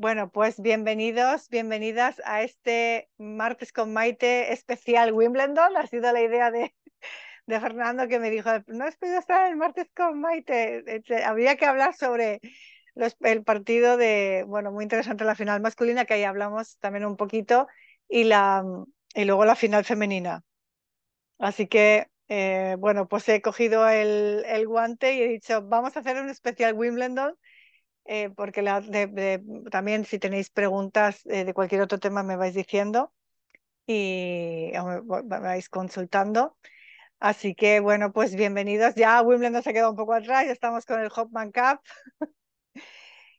Bueno, pues bienvenidos, bienvenidas a este martes con Maite especial Wimbledon. Ha sido la idea de, Fernando que me dijo, no he podido estar el martes con Maite. Eh, Habría que hablar sobre el partido de, bueno, muy interesante la final masculina, que ahí hablamos también un poquito, y, la, y luego la final femenina. Así que, eh, bueno, pues he cogido el, el guante y he dicho, vamos a hacer un especial Wimbledon eh, porque la, también si tenéis preguntas eh, de cualquier otro tema me vais diciendo y me, vais consultando. Así que bueno, pues bienvenidos. Ya Wimbledon se ha quedado un poco atrás, ya estamos con el Hopman Cup,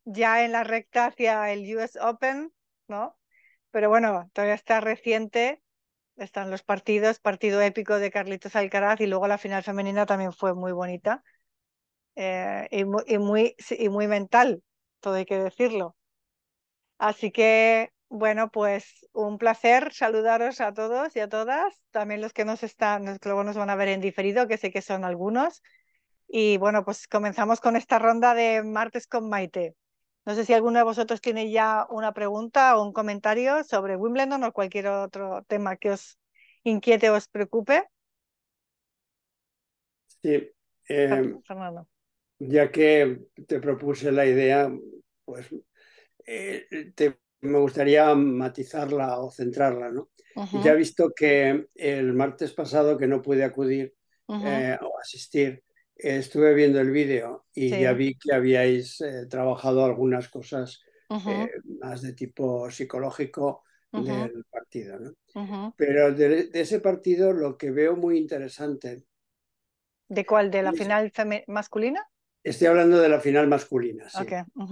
ya en la recta hacia el US Open, ¿no? Pero bueno, todavía está reciente, están los partidos, partido épico de Carlitos Alcaraz y luego la final femenina también fue muy bonita. Eh, y, muy, y, muy, mental, todo hay que decirlo. Así que, bueno, pues un placer saludaros a todos y a todas, también los que nos están, los que luego nos van a ver en diferido, que sé que son algunos. Y bueno, pues comenzamos con esta ronda de martes con Maite. No sé si alguno de vosotros tiene ya una pregunta o un comentario sobre Wimbledon o cualquier otro tema que os inquiete o os preocupe. Sí, eh, ya que te propuse la idea, pues eh, me gustaría matizarla o centrarla, ¿no? Ya he visto que el martes pasado que no pude acudir eh, o asistir, estuve viendo el vídeo y ya vi que habíais eh, trabajado algunas cosas más de tipo psicológico del partido, Pero de, ese partido lo que veo muy interesante. ¿De cuál? ¿De la final masculina? Estoy hablando de la final masculina. Sí.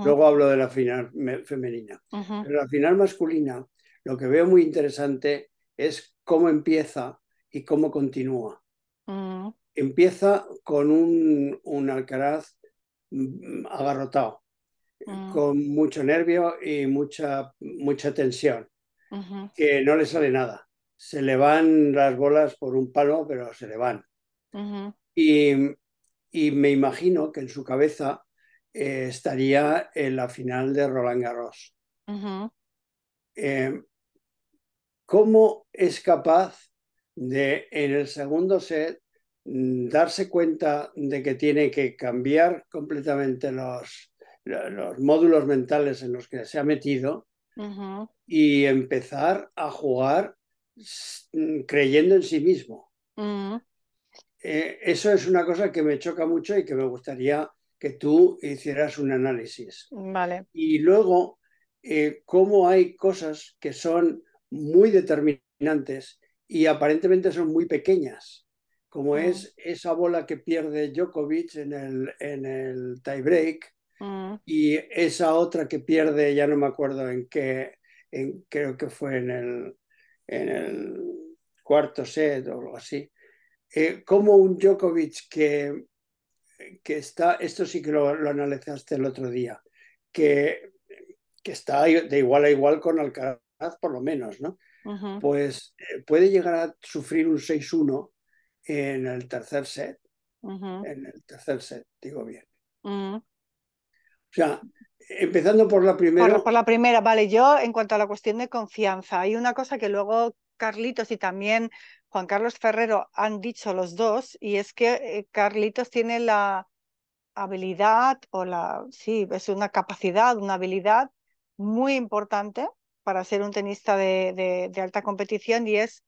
Luego hablo de la final femenina. la final masculina, lo que veo muy interesante es cómo empieza y cómo continúa. Mm. Empieza con un, un Alcaraz mm, agarrotado, mm. con mucho nervio y mucha, mucha tensión, que no le sale nada. Se le van las bolas por un palo, pero se le van. Y y me imagino que en su cabeza eh, estaría en la final de Roland Garros. Eh, ¿Cómo es capaz de en el segundo set darse cuenta de que tiene que cambiar completamente los, los módulos mentales en los que se ha metido y empezar a jugar mm, creyendo en sí mismo? Eh, eso es una cosa que me choca mucho y que me gustaría que tú hicieras un análisis. Vale. Y luego, eh, cómo hay cosas que son muy determinantes y aparentemente son muy pequeñas, como mm. es esa bola que pierde Djokovic en el, en el tiebreak mm. y esa otra que pierde, ya no me acuerdo en qué, creo que fue en el, en el cuarto set o algo así. Eh, como un Djokovic que, que está, esto sí que lo, analizaste el otro día, que, que, está de igual a igual con Alcaraz, por lo menos, ¿no? Pues eh, puede llegar a sufrir un 6-1 en el tercer set. En el tercer set, digo bien. Mm. O sea, empezando por la primera. por, la primera, vale. Yo, en cuanto a la cuestión de confianza, hay una cosa que luego Carlitos y también Juan Carlos Ferrero han dicho los dos, y es que eh, Carlitos tiene la habilidad o la, sí, es una capacidad, una habilidad muy importante para ser un tenista de, de, alta competición y es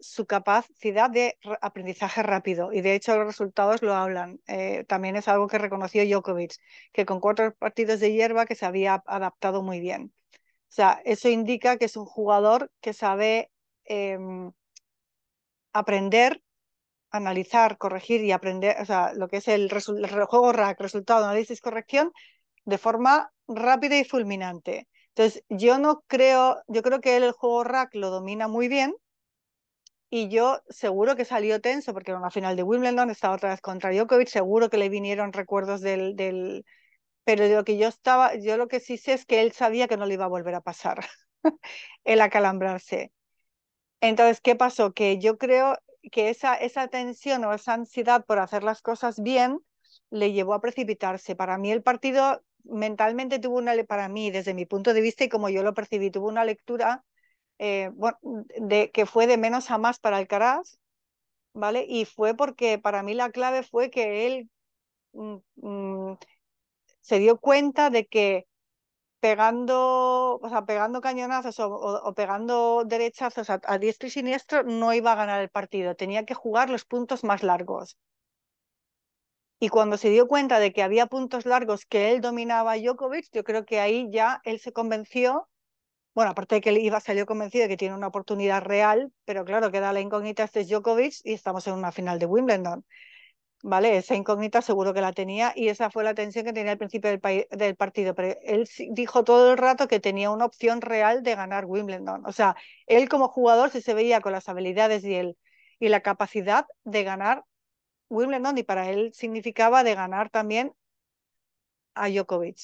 su capacidad de aprendizaje rápido y de hecho los resultados lo hablan. Eh, también es algo que reconoció Djokovic, que con cuatro partidos de hierba que se había adaptado muy bien. O sea, eso indica que es un jugador que sabe em, aprender, analizar, corregir y aprender, o sea, lo que es el, juego RAC, resultado, análisis, corrección, de forma rápida y fulminante. Entonces, yo no creo, yo creo que él el juego rack lo domina muy bien y yo seguro que salió tenso porque era una final de Wimbledon, estaba otra vez contra Djokovic, seguro que le vinieron recuerdos del, del... Pero lo que yo estaba, yo lo que sí sé es que él sabía que no le iba a volver a pasar el acalambrarse. Entonces, ¿qué pasó? Que yo creo que esa, esa tensión o esa ansiedad por hacer las cosas bien le llevó a precipitarse. Para mí el partido mentalmente tuvo una, para mí, desde mi punto de vista y como yo lo percibí, tuvo una lectura eh, de, que fue de menos a más para Alcaraz, ¿vale? Y fue porque para mí la clave fue que él mm, mm, se dio cuenta de que pegando, o sea, pegando cañonazos o, pegando derechazos a, diestro y siniestro, no iba a ganar el partido. Tenía que jugar los puntos más largos. Y cuando se dio cuenta de que había puntos largos que él dominaba a Djokovic, yo creo que ahí ya él se convenció. Bueno, aparte de que él iba salió convencido de que tiene una oportunidad real, pero claro, queda la incógnita este es Djokovic y estamos en una final de Wimbledon. ¿vale? Esa incógnita seguro que la tenía y esa fue la tensión que tenía al principio del, partido, pero él dijo todo el rato que tenía una opción real de ganar Wimbledon. O sea, él como jugador sí se veía con las habilidades y, él y la capacidad de ganar Wimbledon y para él significaba de ganar también a Djokovic.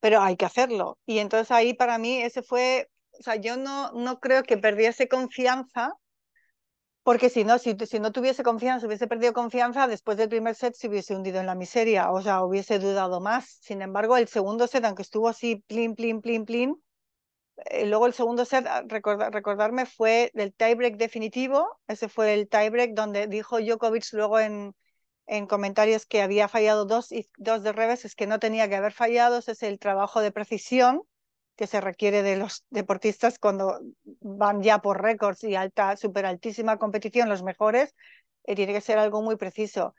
Pero hay que hacerlo. Y entonces ahí para mí ese fue, o sea, yo no, no creo que perdiese confianza porque si no, si, no tuviese confianza, hubiese perdido confianza, después del primer set se hubiese hundido en la miseria, o sea, hubiese dudado más. Sin embargo, el segundo set, aunque estuvo así, plin, plin, plin, plin, eh, luego el segundo set, ah, recordarme, fue del tiebreak definitivo, ese fue el tiebreak donde dijo Djokovic luego en, en comentarios que había fallado dos, dos de revés, es que no tenía que haber fallado, ese es el trabajo de precisión que se requiere de los deportistas cuando van ya por récords y alta, súper altísima competición, los mejores, eh, tiene que ser algo muy preciso.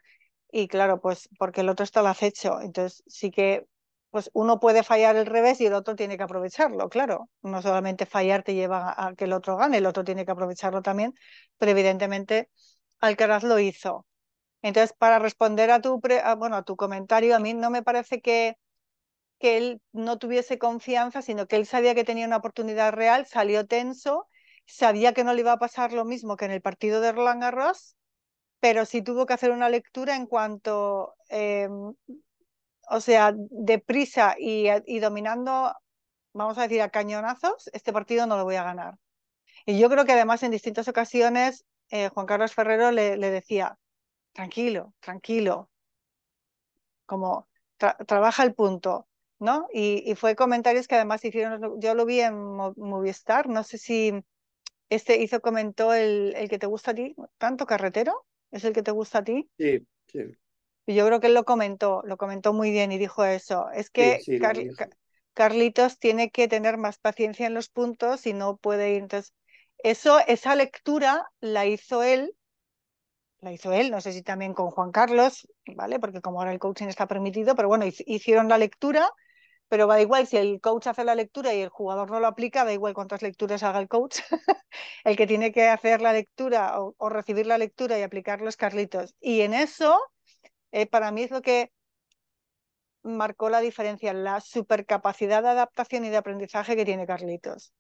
Y claro, pues porque el otro está al acecho, entonces sí que pues uno puede fallar el revés y el otro tiene que aprovecharlo, claro. No solamente fallar te lleva a que el otro gane, el otro tiene que aprovecharlo también, pero evidentemente Alcaraz lo hizo. Entonces, para responder a tu, bueno, a tu comentario, a mí no me parece que que él no tuviese confianza, sino que él sabía que tenía una oportunidad real, salió tenso, sabía que no le iba a pasar lo mismo que en el partido de Roland Garros, pero sí tuvo que hacer una lectura en cuanto, em, o sea, deprisa y, eh, y dominando, vamos a decir, a cañonazos, este partido no lo voy a ganar. Y yo creo que además en distintas ocasiones eh, Juan Carlos Ferrero le, decía, tranquilo, tranquilo, como trabaja el punto, ¿no? Y, fue comentarios que además hicieron, yo lo vi en Movistar, no sé si este hizo, comentó el, que te gusta a ti, tanto carretero, es el que te gusta a ti. Sí, sí. Y yo creo que él lo comentó, lo comentó muy bien y dijo eso. Es que Carlitos tiene que tener más paciencia en los puntos y no puede ir. Entonces, eso, esa lectura la hizo él, la hizo él, no sé si también con Juan Carlos, ¿vale? Porque como ahora el coaching está permitido, pero bueno, hicieron la lectura pero da igual si el coach hace la lectura y el jugador no lo aplica, da igual cuántas lecturas haga el coach. el que tiene que hacer la lectura o, recibir la lectura y aplicar los Carlitos. Y en eso, eh, para mí es lo que marcó la diferencia, la supercapacidad de adaptación y de aprendizaje que tiene Carlitos.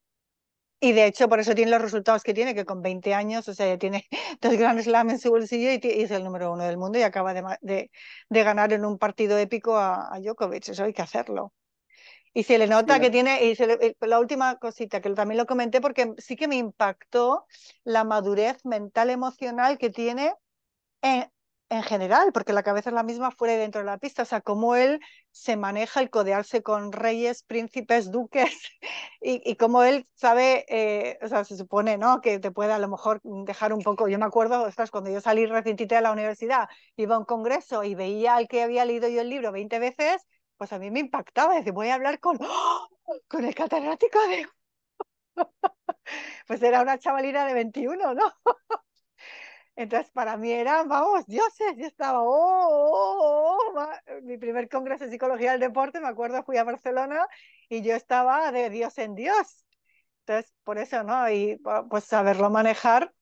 Y de hecho, por eso tiene los resultados que tiene, que con 20 años, o sea, ya tiene dos grandes Slam en su bolsillo y, es el número uno del mundo y acaba de, ganar en un partido épico a, a Djokovic. Eso hay que hacerlo. Y se le nota que tiene, y eh, la última cosita que también lo comenté porque sí que me impactó la madurez mental emocional que tiene en, en general, porque la cabeza es la misma fuera y dentro de la pista, o sea, cómo él se maneja el codearse con reyes, príncipes, duques, y, y cómo él sabe, eh, o sea, se supone, ¿no? Que te puede a lo mejor dejar un poco, yo me acuerdo, ostras, cuando yo salí recientita de la universidad, iba a un congreso y veía al que había leído yo el libro 20 veces pues a mí me impactaba, decir, voy a hablar con, con el catedrático de... pues era una chavalina de 21, ¿no? Entonces para mí eran, vamos, dioses, yo estaba, oh, oh, oh, mi primer congreso de psicología del deporte, me acuerdo, fui a Barcelona y yo estaba de dios en dios. Entonces, por eso, ¿no? Y pues saberlo manejar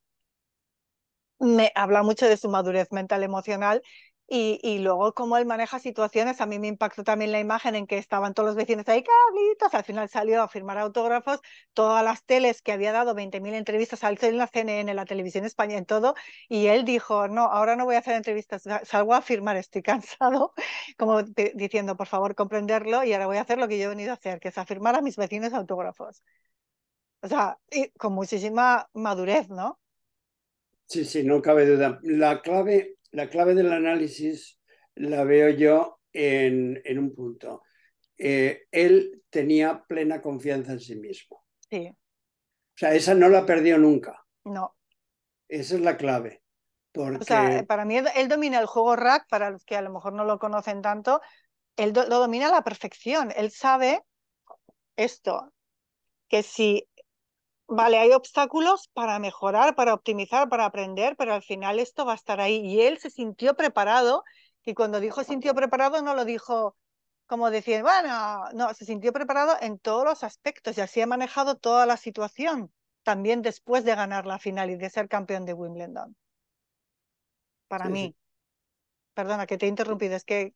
me habla mucho de su madurez mental emocional y, luego como él maneja situaciones, a mí me impactó también la imagen en que estaban todos los vecinos ahí, cabritos, al final salió a firmar autógrafos, todas las teles que había dado 20.000 entrevistas al en la CNN, en la televisión española, en todo, y él dijo, no, ahora no voy a hacer entrevistas, salgo a firmar, estoy cansado, como diciendo, por favor, comprenderlo, y ahora voy a hacer lo que yo he venido a hacer, que es a firmar a mis vecinos autógrafos. O sea, con muchísima madurez, ¿no? Sí, sí, no cabe duda. La clave la clave del análisis la veo yo en, un punto. Eh, él tenía plena confianza en sí mismo. Sí. O sea, esa no la perdió nunca. No. Esa es la clave. O sea, para mí él domina el juego rack, para los que a lo mejor no lo conocen tanto, él lo domina a la perfección. Él sabe esto, que si Vale, hay obstáculos para mejorar, para optimizar, para aprender, pero al final esto va a estar ahí. Y él se sintió preparado y cuando dijo sintió preparado no lo dijo como decir, bueno, no, se sintió preparado en todos los aspectos y así ha manejado toda la situación, también después de ganar la final y de ser campeón de Wimbledon. Para mí. Perdona que te he interrumpido, es que...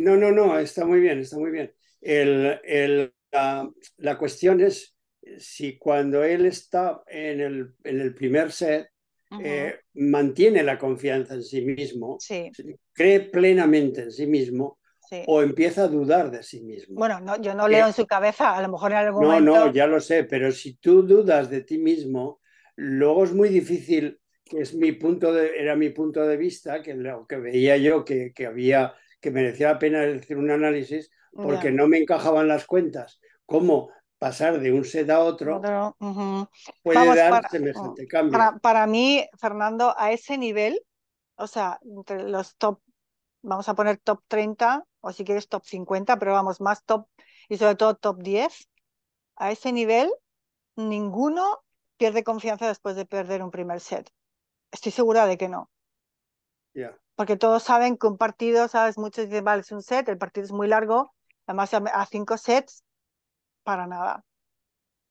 no, no, no, está muy bien, está muy bien. El, el, la, la cuestión es eh, si cuando él está en el, primer set, eh, mantiene la confianza en sí mismo, cree plenamente en sí mismo, o empieza a dudar de sí mismo. Bueno, yo no leo eh, en su cabeza, a lo mejor en algún no, momento. No, no, ya lo sé, pero si tú dudas de ti mismo, luego es muy difícil, que es mi punto de, era mi punto de vista, que lo que veía yo que, había, que merecía la pena hacer un análisis, porque no me encajaban las cuentas. ¿Cómo? pasar de un set a otro, puede dar para, mm, cambio. Para, mí, Fernando, a ese nivel, o sea, entre los top vamos a poner top 30 o si quieres top 50, pero vamos, más top y sobre todo top 10, a ese nivel ninguno pierde confianza después de perder un primer set. Estoy segura de que no. Porque todos saben que un partido, sabes, muchos dicen, vale, es un set, el partido es muy largo, además a cinco sets, para nada.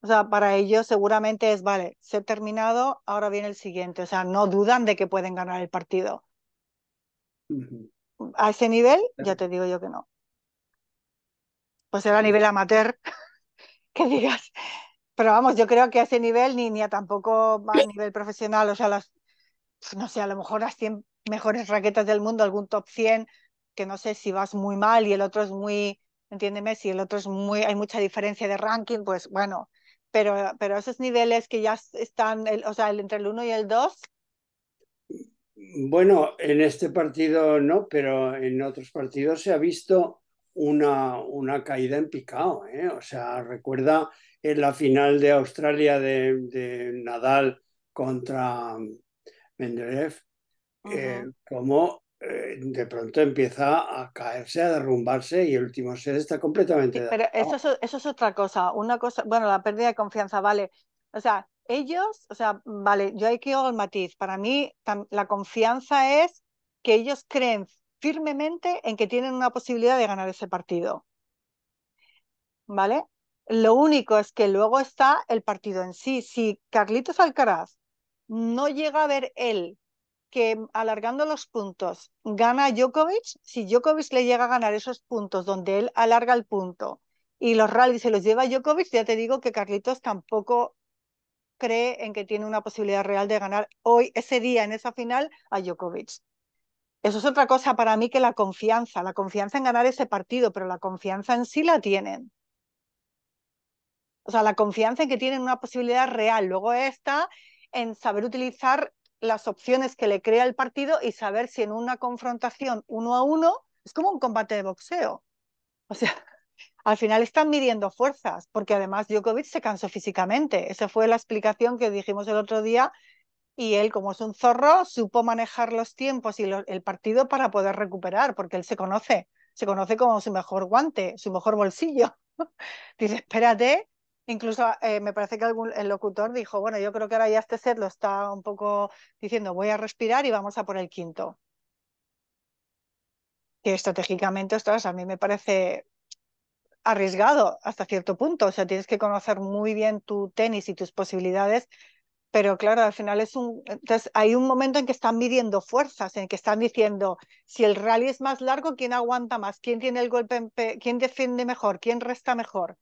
O sea, para ellos seguramente es, vale, se ha terminado, ahora viene el siguiente. O sea, no dudan de que pueden ganar el partido. A ese nivel, ya te digo yo que no. Pues era a nivel amateur, que digas. Pero vamos, yo creo que a ese nivel, ni, ni a tampoco a nivel profesional, o sea, las, no sé, a lo mejor las 100 mejores raquetas del mundo, algún top 100, que no sé si vas muy mal y el otro es muy Entiéndeme, si el otro es muy, hay mucha diferencia de ranking, pues bueno, pero, pero esos niveles que ya están, o sea, el, entre el 1 y el 2. Bueno, en este partido no, pero en otros partidos se ha visto una, una caída en picado. ¿eh? O sea, recuerda en la final de Australia de, de Nadal contra Mendeleev, eh, como eh, de pronto empieza a caerse, a derrumbarse y el último ser está completamente. pero eso es, otra cosa. Una cosa, bueno, la pérdida de confianza, vale. O sea, ellos, o sea, vale, yo hay que el matiz. Para mí, la confianza es que ellos creen firmemente en que tienen una posibilidad de ganar ese partido. ¿Vale? Lo único es que luego está el partido en sí. Si Carlitos Alcaraz no llega a ver él que alargando los puntos gana Djokovic, si Djokovic le llega a ganar esos puntos donde él alarga el punto y los rallies se los lleva Djokovic, ya te digo que Carlitos tampoco cree en que tiene una posibilidad real de ganar hoy, ese día, en esa final, a Djokovic. Eso es otra cosa para mí que la confianza, la confianza en ganar ese partido, pero la confianza en sí la tienen. O sea, la confianza en que tienen una posibilidad real. Luego está en saber utilizar las opciones que le crea el partido y saber si en una confrontación uno a uno es como un combate de boxeo. O sea, al final están midiendo fuerzas, porque además Djokovic se cansó físicamente. Esa fue la explicación que dijimos el otro día. Y él, como es un zorro, supo manejar los tiempos y el partido para poder recuperar, porque él se conoce, se conoce como su mejor guante, su mejor bolsillo. Dice, espérate, Incluso eh, me parece que algún, el locutor dijo, bueno, yo creo que ahora ya este set lo está un poco diciendo, voy a respirar y vamos a por el quinto. Que estratégicamente, esto a mí me parece arriesgado hasta cierto punto. O sea, tienes que conocer muy bien tu tenis y tus posibilidades. Pero claro, al final es un. Entonces, hay un momento en que están midiendo fuerzas, en que están diciendo si el rally es más largo, quién aguanta más, quién tiene el golpe, quién defiende mejor, quién resta mejor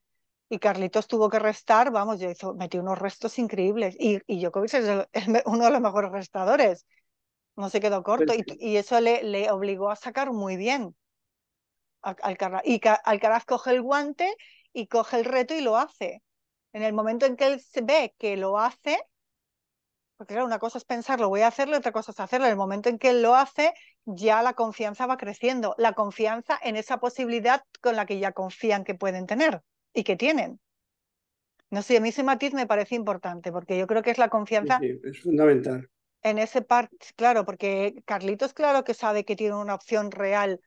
y Carlitos tuvo que restar, vamos, yo hizo, metí unos restos increíbles y, y es uno de los mejores restadores, no se quedó pues corto y, eso le, le obligó a sacar muy bien. Al, al, y Alcaraz coge el guante y coge el reto y lo hace. En el momento en que él se ve que lo hace, porque claro, una cosa es pensarlo, voy a hacerlo, otra cosa es hacerlo. En el momento en que él lo hace, ya la confianza va creciendo, la confianza en esa posibilidad con la que ya confían que pueden tener y que tienen. No sé, a mí ese matiz me parece importante porque yo creo que es la confianza. es fundamental. En ese part claro, porque Carlitos, claro que sabe que tiene una opción real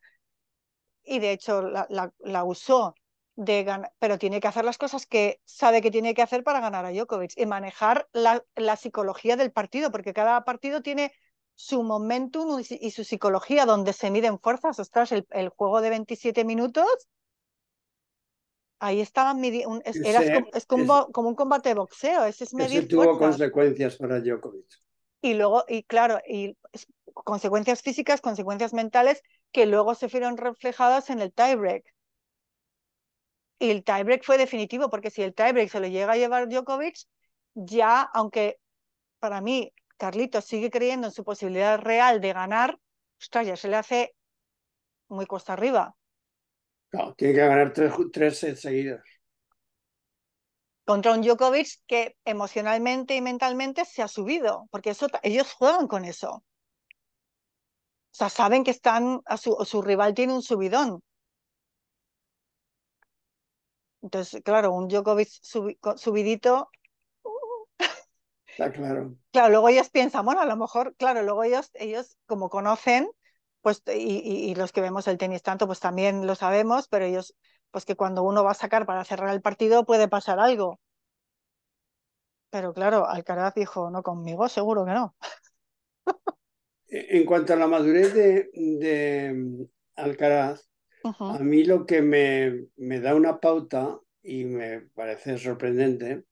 y de hecho la, la, usó, de ganar, pero tiene que hacer las cosas que sabe que tiene que hacer para ganar a Djokovic y manejar la, la psicología del partido, porque cada partido tiene su momentum y su psicología donde se miden fuerzas. Ostras, el, el juego de 27 minutos Ahí estaban es, como, un combate de boxeo, ese es tuvo consecuencias para Djokovic. Y luego, y claro, y consecuencias físicas, consecuencias mentales que luego se fueron reflejadas en el tiebreak. Y el tiebreak fue definitivo, porque si el tiebreak se lo llega a llevar Djokovic, ya, aunque para mí Carlitos sigue creyendo en su posibilidad real de ganar, ostras, ya se le hace muy costa arriba tiene que ganar tres, tres Contra un Djokovic que emocionalmente y mentalmente se ha subido, porque eso, ellos juegan con eso. O sea, saben que están, a su, su rival tiene un subidón. Entonces, claro, un Djokovic subidito. Está claro. Claro, luego ellos piensan, bueno, a lo mejor, claro, luego ellos, ellos como conocen, pues, y, los que vemos el tenis tanto, pues también lo sabemos, pero ellos, pues que cuando uno va a sacar para cerrar el partido puede pasar algo. Pero claro, Alcaraz dijo, no conmigo, seguro que no. E, en cuanto a la madurez de, Alcaraz, a mí lo que me, me da una pauta y me parece sorprendente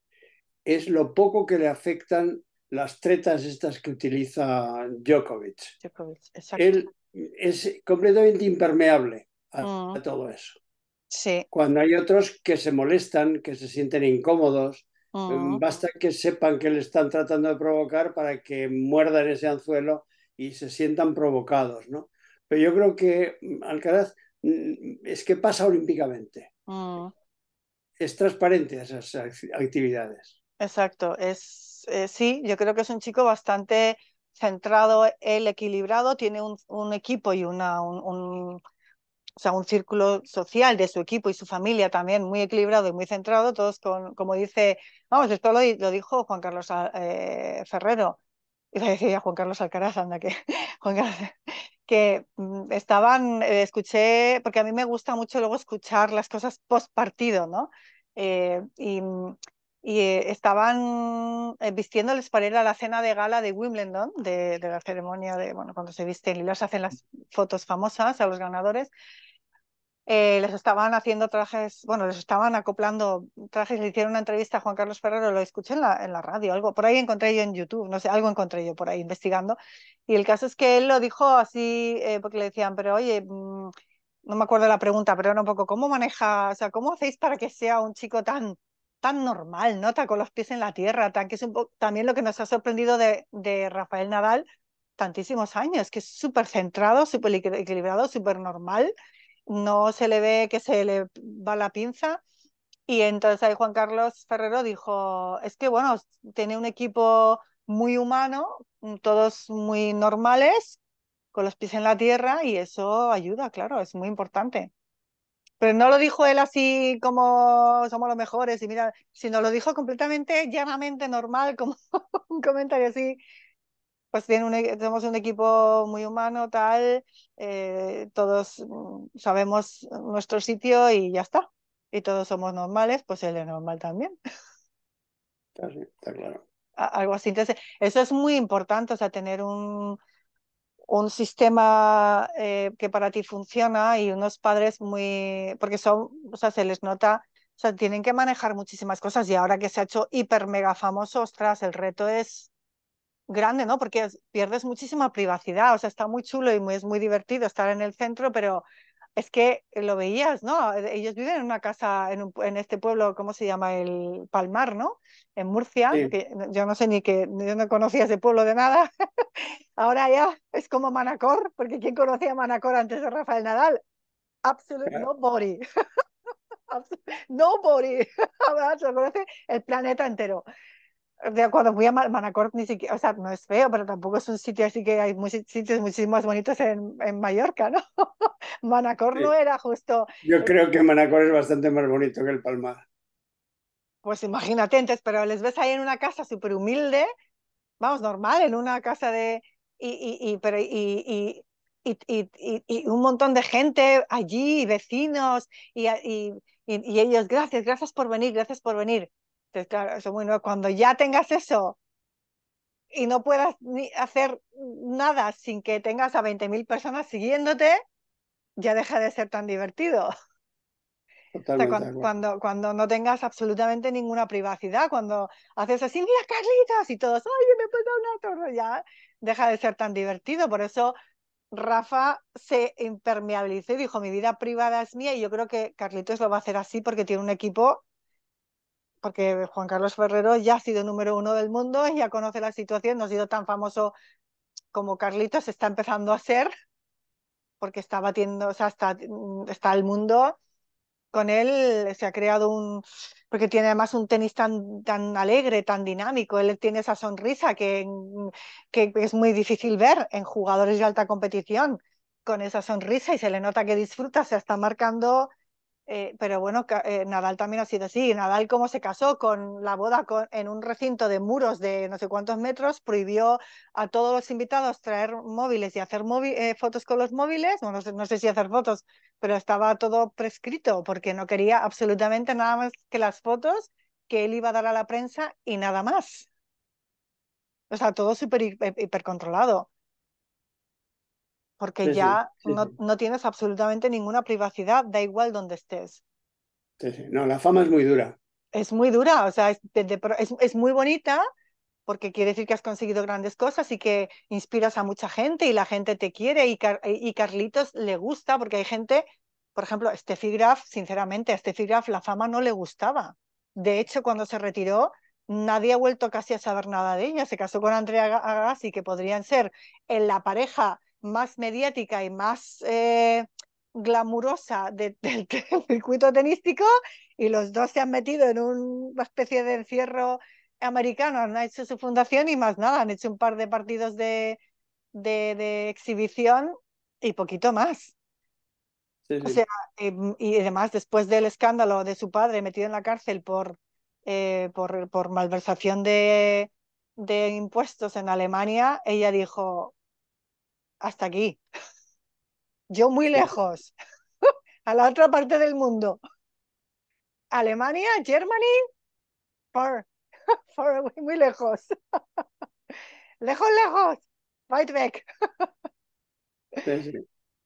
es lo poco que le afectan las tretas estas que utiliza Djokovic. Djokovic exacto es completamente impermeable a, mm. todo eso. Sí. Cuando hay otros que se molestan, que se sienten incómodos, em, mm. basta que sepan que le están tratando de provocar para que muerdan ese anzuelo y se sientan provocados, ¿no? Pero yo creo que mm, Alcaraz es que pasa olímpicamente. Es transparente esas actividades. Exacto, es eh, sí, yo creo que es un chico bastante centrado, el equilibrado, tiene un, equipo y una, un, un círculo social de su equipo y su familia también muy equilibrado y muy centrado, todos con, como dice, vamos, esto lo, dijo Juan Carlos ah, eh, Ferrero, y le decía Juan Carlos Alcaraz, anda que, Juan Carlos, que mm, estaban, eh, escuché, porque a mí me gusta mucho luego escuchar las cosas post partido, ¿no? Eh, y mm, y eh, estaban eh, vistiéndoles para ir a la cena de gala de Wimbledon, de, la ceremonia de, bueno, cuando se visten y los hacen las fotos famosas a los ganadores. Eh, les estaban haciendo trajes, bueno, les estaban acoplando trajes, le hicieron una entrevista a Juan Carlos Ferrero, lo escuché en la, en la radio, algo, por ahí encontré yo en YouTube, no sé, algo encontré yo por ahí investigando, y el caso es que él lo dijo así, porque le decían, pero oye, mm, no me acuerdo la pregunta, pero era un poco, ¿cómo maneja, o sea, cómo hacéis para que sea un chico tan tan normal, ¿no? con los pies en la tierra, que es también lo que nos ha sorprendido de, de Rafael Nadal tantísimos años, que es súper centrado, súper equilibrado, súper normal, no se le ve que se le va la pinza. Y entonces ahí Juan Carlos Ferrero dijo, es que bueno, tiene un equipo muy humano, todos muy normales, con los pies en la tierra y eso ayuda, claro, es muy importante. Pero no lo dijo él así como somos los mejores y mira, sino lo dijo completamente llanamente normal, como un comentario así. Pues tenemos un, e, un equipo muy humano, tal, eh, todos mm, sabemos nuestro sitio y ya está. Y todos somos normales, pues él es normal también. está claro. Algo así. Entonces, eso es muy importante, o sea, tener un, un sistema eh, que para ti funciona y unos padres muy, porque son, o sea, se les nota, o sea, tienen que manejar muchísimas cosas y ahora que se ha hecho hiper mega famoso, ostras, el reto es grande, ¿no? Porque pierdes muchísima privacidad, o sea, está muy chulo y es muy divertido estar en el centro, pero es que eh, lo veías, ¿no? Eh, ellos viven en una casa, en, este pueblo, ¿cómo se llama? El Palmar, ¿no? En Murcia, yo no sé ni que, yo no conocía ese pueblo de nada. Ahora ya es como Manacor, porque ¿quién conocía Manacor antes de Rafael Nadal? Absolutely nobody. Nobody. Ahora se conoce el planeta entero cuando voy a Manacor, ni siquiera, o sea, no es feo, pero tampoco es un sitio así que hay muchos sitios muchísimo más bonitos en, Mallorca, ¿no? Manacor no era justo. Yo creo que Manacor es bastante más bonito que el Palmar. Pues imagínate, pero les ves ahí en una casa súper humilde, vamos, normal, en una casa de. Y, pero, y, un montón de gente allí, vecinos, y ellos, gracias, gracias por venir, gracias por venir claro, eso bueno, cuando ya tengas eso y no puedas hacer nada sin que tengas a 20.000 personas siguiéndote, ya deja de ser tan divertido. cuando, cuando, no tengas absolutamente ninguna privacidad, cuando haces así, mira Carlitos y todos, ay, me he una torre, ya deja de ser tan divertido. Por eso Rafa se impermeabilizó y dijo, mi vida privada es mía y yo creo que Carlitos lo va a hacer así porque tiene un equipo porque Juan Carlos Ferrero ya ha sido número uno del mundo, ya conoce la situación, no ha sido tan famoso como Carlitos, está empezando a ser, porque está batiendo, o sea, está, mm, está el mundo con él, se ha creado un, porque tiene además un tenis tan, tan alegre, tan dinámico, él tiene esa sonrisa que, mm, que es muy difícil ver en jugadores de alta competición, con esa sonrisa y se le nota que disfruta, se está marcando eh, pero bueno, eh, Nadal también ha sido así. Nadal, como se casó con la boda en un recinto de muros de no sé cuántos metros, prohibió a todos los invitados traer móviles y hacer eh, fotos con los móviles. no, sé, no sé, si hacer fotos, pero estaba todo prescrito porque no quería absolutamente nada más que las fotos que él iba a dar a la prensa y nada más. O sea, todo súper controlado porque ya no, tienes absolutamente ninguna privacidad, da igual donde estés. No, la fama es muy dura. Es muy dura, o sea, es, muy bonita porque quiere decir que has conseguido grandes cosas y que inspiras a mucha gente y la gente te quiere y, Carlitos le gusta porque hay gente, por ejemplo, Steffi Graf, sinceramente, a Steffi Graf la fama no le gustaba. De hecho, cuando se retiró, nadie ha vuelto casi a saber nada de ella. Se casó con Andrea Agassi, que podrían ser en la pareja más mediática y más eh, glamurosa del, circuito tenístico y los dos se han metido en una especie de encierro americano, han hecho su fundación y más nada, han hecho un par de partidos de, exhibición y poquito más. O sea, eh, y además después del escándalo de su padre metido en la cárcel por, eh, por, malversación de, de impuestos en Alemania, ella dijo, hasta aquí. Yo muy lejos, a la otra parte del mundo. Alemania, Germany, far, far away, muy lejos. lejos, lejos, right back.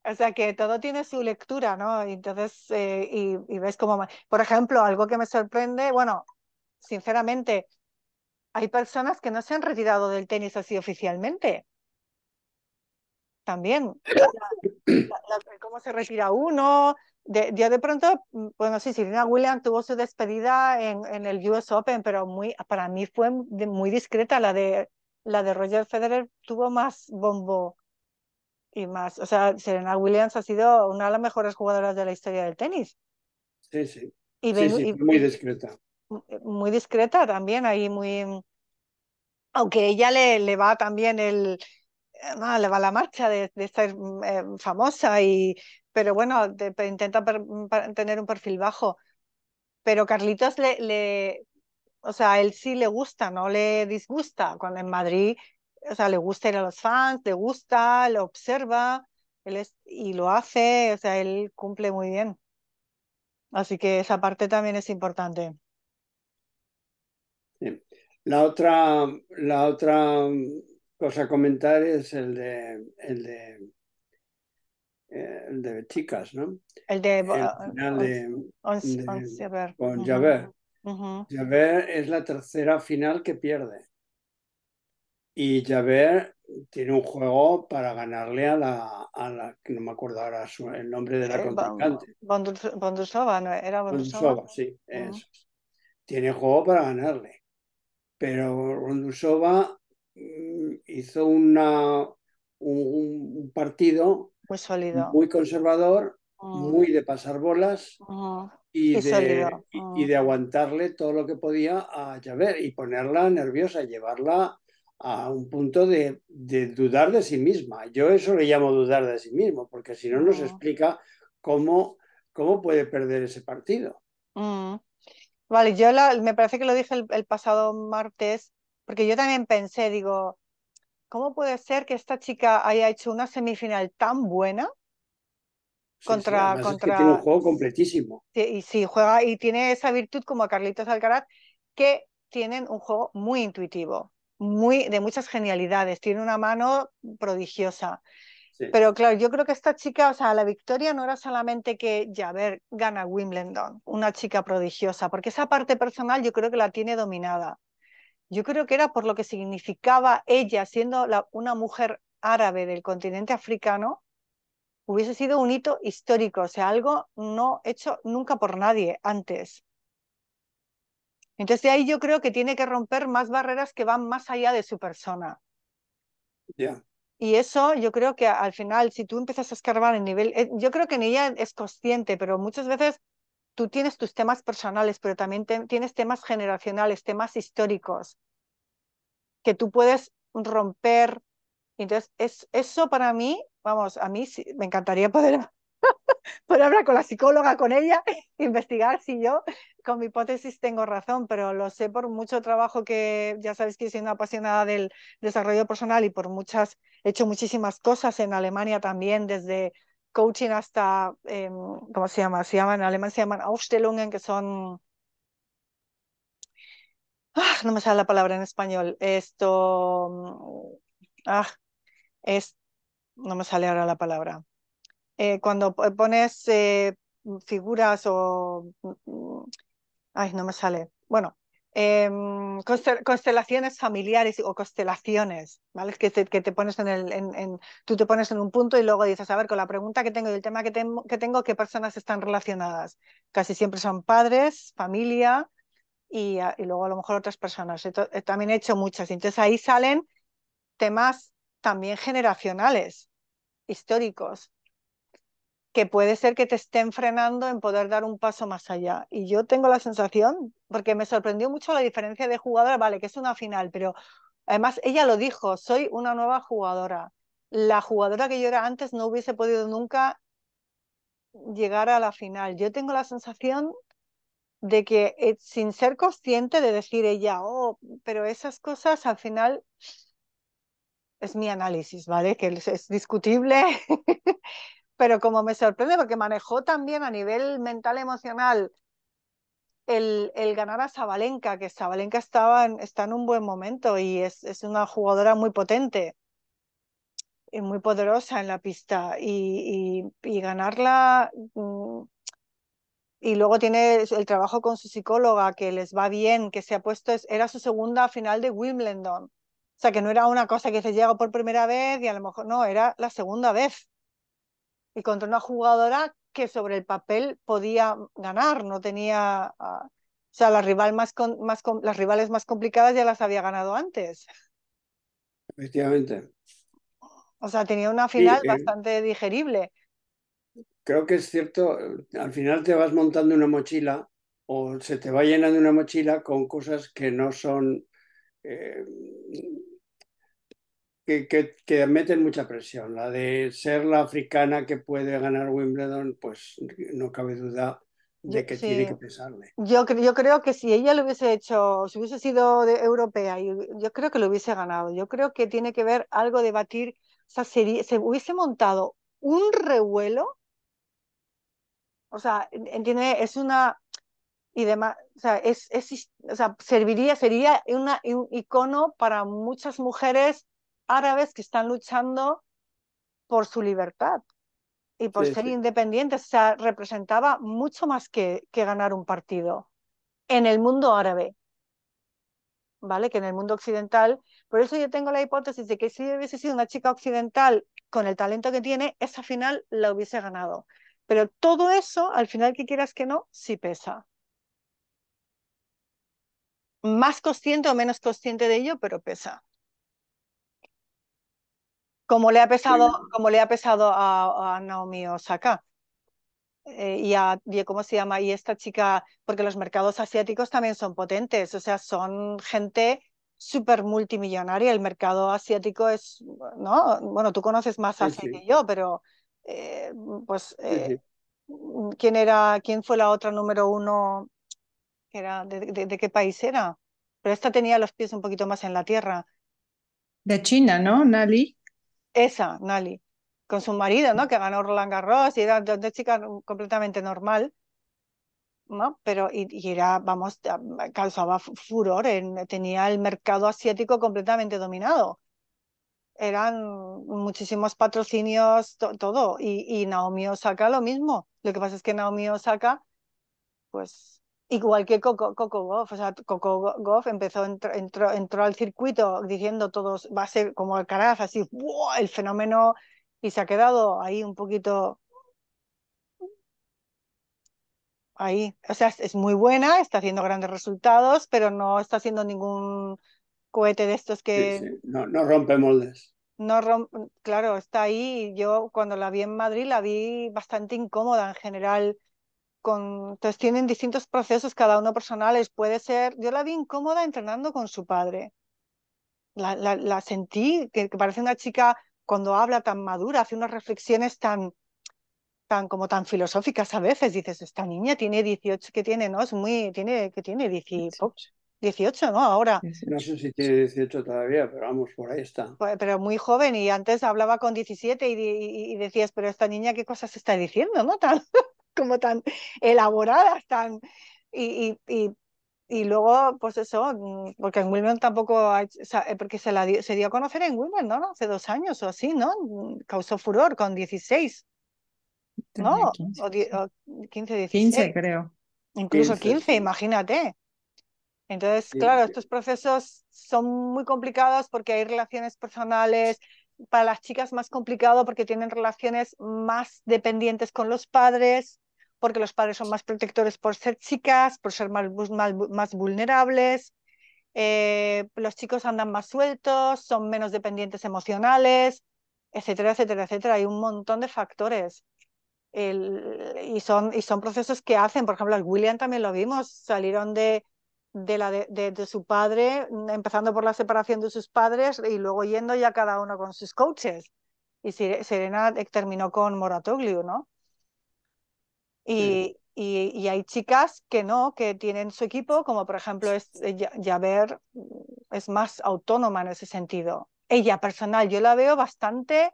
O sea que todo tiene su lectura, ¿no? Entonces, eh, y, y, ves como, por ejemplo, algo que me sorprende, bueno, sinceramente, hay personas que no se han retirado del tenis así oficialmente también. cómo se retira uno. De, ya de pronto, mm, bueno, sí, Serena Williams tuvo su despedida en, en, el US Open, pero muy, para mí fue muy discreta. La de, la de Roger Federer tuvo más bombo y más. O sea, Serena Williams ha sido una de las mejores jugadoras de la historia del tenis. Sí, sí. muy discreta. Muy discreta también, ahí muy. Aunque ella le, le va también el, no, eh, le va la marcha de, de ser mm, eh, famosa, y, pero bueno, intenta mm, tener un perfil bajo. Pero Carlitos le, le, o sea, él sí le gusta, no le disgusta. Cuando en Madrid, o sea, le gusta ir a los fans, le gusta, lo observa, él y lo hace, o sea, él cumple muy bien. Así que esa parte también es importante. La otra, la otra mm, cosa comentar es el de, el de, eh, el de chicas, ¿no? El de, ah, final de, once, de con es la tercera final que pierde. Y Javert tiene un juego para ganarle a la, a la no me acuerdo ahora su, el nombre de la eh, Bondusova, ¿no? Era Bondusova. sí, eso. Tiene juego para ganarle. Pero Bondusova Mm, hizo un, partido muy sólido, muy conservador, mm. muy de pasar bolas mm. y, de, aguantarle todo lo que podía a Javert y ponerla nerviosa, llevarla a un punto de, dudar de sí misma. Yo eso le llamo dudar de sí mismo, porque si no nos explica cómo, cómo puede perder ese partido. Vale, yo me parece que lo dije el pasado martes, porque yo también pensé, digo, ¿cómo puede ser que esta chica haya hecho una semifinal tan buena? Contra, tiene un juego completísimo. y sí, juega y tiene esa virtud como Carlitos Alcaraz, que tienen un juego muy intuitivo, muy, de muchas genialidades, tiene una mano prodigiosa. Pero claro, yo creo que esta chica, o sea, la victoria no era solamente que, ya, ver, gana Wimbledon, una chica prodigiosa, porque esa parte personal yo creo que la tiene dominada. Yo creo que era por lo que significaba ella, siendo una mujer árabe del continente africano, hubiese sido un hito histórico, o sea, algo no hecho nunca por nadie antes. Entonces de ahí yo creo que tiene que romper más barreras que van más allá de su persona. Y eso yo creo que al final, si tú empiezas a escarbar el nivel, eh, yo creo que ni ella es consciente, pero muchas veces tú tienes tus temas personales, pero también tienes temas generacionales, temas históricos, que tú puedes romper. Entonces, es, eso para mí, vamos, a mí me encantaría poder, poder hablar con la psicóloga, con ella, investigar si yo con mi hipótesis tengo razón, pero lo sé por mucho trabajo que, ya sabes que soy una apasionada del desarrollo personal y por muchas, he hecho muchísimas cosas en Alemania también desde coaching hasta, em, ¿cómo se llama? Se llaman, en alemán se llaman Aufstellungen, que son, ah, no me sale la palabra en español, esto, mm, ah, es, no me sale ahora la palabra. Eh, cuando pones eh, figuras o, mm, mm, ay, no me sale. Bueno, Em, constelaciones familiares o constelaciones, ¿vale? Que te, que te pones en el, en, tú te pones en un punto y luego dices, a ver, con la pregunta que tengo y el tema que, tengo que tengo, ¿qué personas están relacionadas? Casi siempre son padres, familia y, ah, luego a lo mejor otras personas. Eh, también he hecho muchas. Entonces ahí salen temas también generacionales, históricos, que puede ser que te estén frenando en poder dar un paso más allá. Y yo tengo la sensación, porque me sorprendió mucho la diferencia de jugadora, vale, que es una final, pero además ella lo dijo, soy una nueva jugadora. La jugadora que yo era antes no hubiese podido nunca llegar a la final. Yo tengo la sensación de que eh, sin ser consciente de decir ella, oh, pero esas cosas al final es mi análisis, ¿vale? Que es discutible, pero como me sorprende porque manejó también a nivel mental emocional el, el ganar a Sabalenka que Sabalenka estaba está en un buen momento y es, una jugadora muy potente y muy poderosa en la pista y, y, y ganarla mm, y luego tiene el trabajo con su psicóloga que les va bien, que se ha puesto, era su segunda final de Wimbledon. O sea, que no era una cosa que se llega por primera vez y a lo mejor no, era la segunda vez y contra una jugadora que sobre el papel podía ganar, no tenía, ah, o sea, las rivales más complicadas ya las había ganado antes. Efectivamente. O sea, tenía una final eh, bastante digerible. Creo que es cierto, eh, al final te vas montando una mochila o se te va llenando una mochila con cosas que no son eh, que, que, que, meten mucha presión. La de ser la africana que puede ganar Wimbledon, pues no cabe duda de que tiene que pesarle. Yo, yo creo que si ella lo hubiese hecho, si hubiese sido de, europea, yo creo que lo hubiese ganado. Yo creo que tiene que ver algo de batir. O sea, se hubiese montado un revuelo. O sea, entiende, es una. Y demás, o sea, es, es o sea, serviría, sería una, un icono para muchas mujeres árabes que están luchando por su libertad y por ser independientes. O sea, representaba mucho más que, que ganar un partido en el mundo árabe, ¿vale? Que en el mundo occidental. Por eso yo tengo la hipótesis de que si hubiese sido una chica occidental con el talento que tiene, esa final la hubiese ganado. Pero todo eso, al final que quieras que no, sí pesa. Más consciente o menos consciente de ello, pero pesa como le ha pesado, como le ha pesado a, Naomi Osaka. Eh, y, a, cómo se llama, y esta chica, porque los mercados asiáticos también son potentes, o sea, son gente súper multimillonaria, el mercado asiático es, ¿no? Bueno, tú conoces más Asia que yo, pero eh, pues, eh, ¿quién era, quién fue la otra número uno? Era, de, qué país era? Pero esta tenía los pies un poquito más en la tierra. De China, ¿no, Nali? esa, Nali, con su marido, ¿no? Mm. Que ganó Roland Garros y era una chica completamente normal, ¿no? Pero y, era, vamos, causaba furor, tenía el mercado asiático completamente dominado. Eran muchísimos patrocinios, todo. Y, y Naomi Osaka lo mismo. Lo que pasa es que Naomi Osaka, pues Igual que Coco, Coco Goff, o sea, Coco Goff empezó, entró, entró al circuito diciendo todos, va a ser como Alcaraz, así, ¡buah! el fenómeno, y se ha quedado ahí un poquito ahí. O sea, es muy buena, está haciendo grandes resultados, pero no está haciendo ningún cohete de estos que... No, no, rompe moldes. No rompe, claro, está ahí. Yo cuando la vi en Madrid la vi bastante incómoda en general entonces tienen distintos procesos, cada uno personales. Puede ser, yo la vi incómoda entrenando con su padre. La, sentí, que, parece una chica cuando habla tan madura, hace unas reflexiones tan, tan, como tan filosóficas a veces. Dices, esta niña tiene 18, que tiene, ¿no? Es muy, tiene, que tiene 18, 18 ¿no? Ahora. No sé si tiene 18 todavía, pero vamos, por ahí está. Pues, pero muy joven y antes hablaba con 17 y, decías, pero esta niña, ¿qué cosas está diciendo, no? Tal como tan elaboradas, tan... Y, y, luego, pues eso, porque en Wilmer tampoco, eh, porque se, la dio, se dio a conocer en Wilmer, ¿no? Hace dos años o así, ¿no? Causó furor con 16. ¿No? 15, o, 16. creo. Incluso 15, 15 imagínate. Entonces, claro, estos procesos son muy complicados porque hay relaciones personales, para las chicas más complicado porque tienen relaciones más dependientes con los padres, porque los padres son más protectores por ser chicas, por ser más, más, vulnerables, eh, los chicos andan más sueltos, son menos dependientes emocionales, etcétera, etcétera, etcétera. Hay un montón de factores. y, son, y son procesos que hacen, por ejemplo, al William también lo vimos, salieron de, de, la de, su padre, empezando por la separación de sus padres y luego yendo ya cada uno con sus coaches. Y Serena terminó con Moratoglio, ¿no? Y, hay chicas que no, que tienen su equipo, como por ejemplo es, eh, mm, es más autónoma en ese sentido. Ella personal, yo la veo bastante,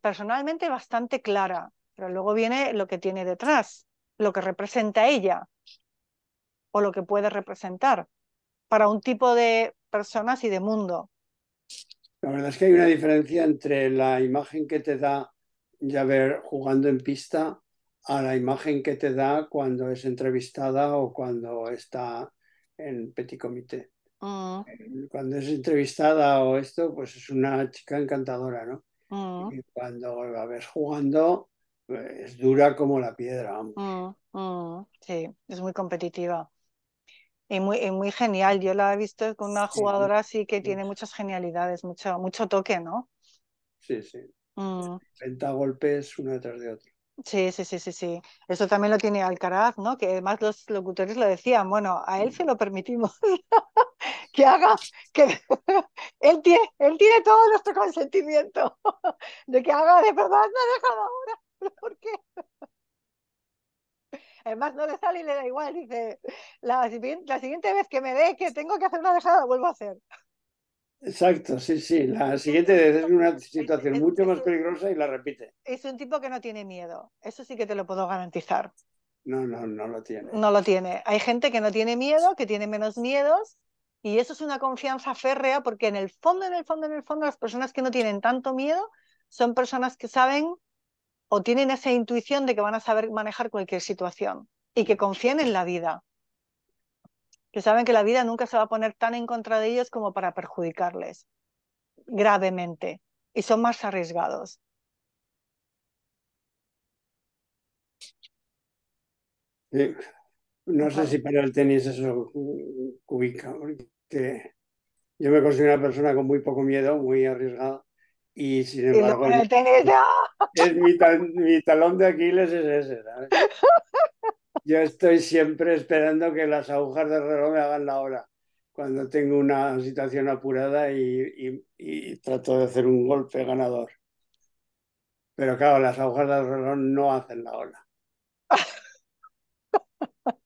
personalmente bastante clara, pero luego viene lo que tiene detrás, lo que representa ella o lo que puede representar para un tipo de personas y de mundo. La verdad es que hay una diferencia entre la imagen que te da ya jugando en pista a la imagen que te da cuando es entrevistada o cuando está en petit comité. Mm. Eh, cuando es entrevistada o esto, pues es una chica encantadora, ¿no? Mm. Y cuando la ves jugando, eh, es dura como la piedra. Mm, sí, es muy competitiva. Y muy, muy genial. Yo la he visto con una jugadora así que tiene muchas genialidades, mucho, mucho toque, ¿no? Sí, sí. 30 golpes uno detrás de otro Sí, sí, sí, sí, sí. Eso también lo tiene Alcaraz, ¿no? Que además los locutores lo decían, bueno, a él se lo permitimos que haga, que él, tiene, él tiene todo nuestro consentimiento de que haga de verdad, no dejado ahora, ¿por qué? Además no le sale y le da igual, dice, la, siguiente vez que me dé que tengo que hacer una dejada, vuelvo a hacer. Exacto, sí, sí. La siguiente es una situación mucho más peligrosa y la repite. Es un tipo que no tiene miedo. Eso sí que te lo puedo garantizar. No, no, no lo tiene. No lo tiene. Hay gente que no tiene miedo, que tiene menos miedos. Y eso es una confianza férrea porque en el fondo, en el fondo, en el fondo, las personas que no tienen tanto miedo son personas que saben o tienen esa intuición de que van a saber manejar cualquier situación y que confían en la vida que saben que la vida nunca se va a poner tan en contra de ellos como para perjudicarles gravemente y son más arriesgados. no sé si para el tenis eso cubica mm, porque yo me considero una persona con muy poco miedo, muy arriesgada, y sin embargo... el tenis, ¡ah! mi, talón de Aquiles es ese, ¿sabes? yo estoy siempre esperando que las agujas del reloj me hagan la ola. cuando tengo una situación apurada y, trato de hacer un golpe ganador. Pero claro, las agujas del reloj no hacen la ola.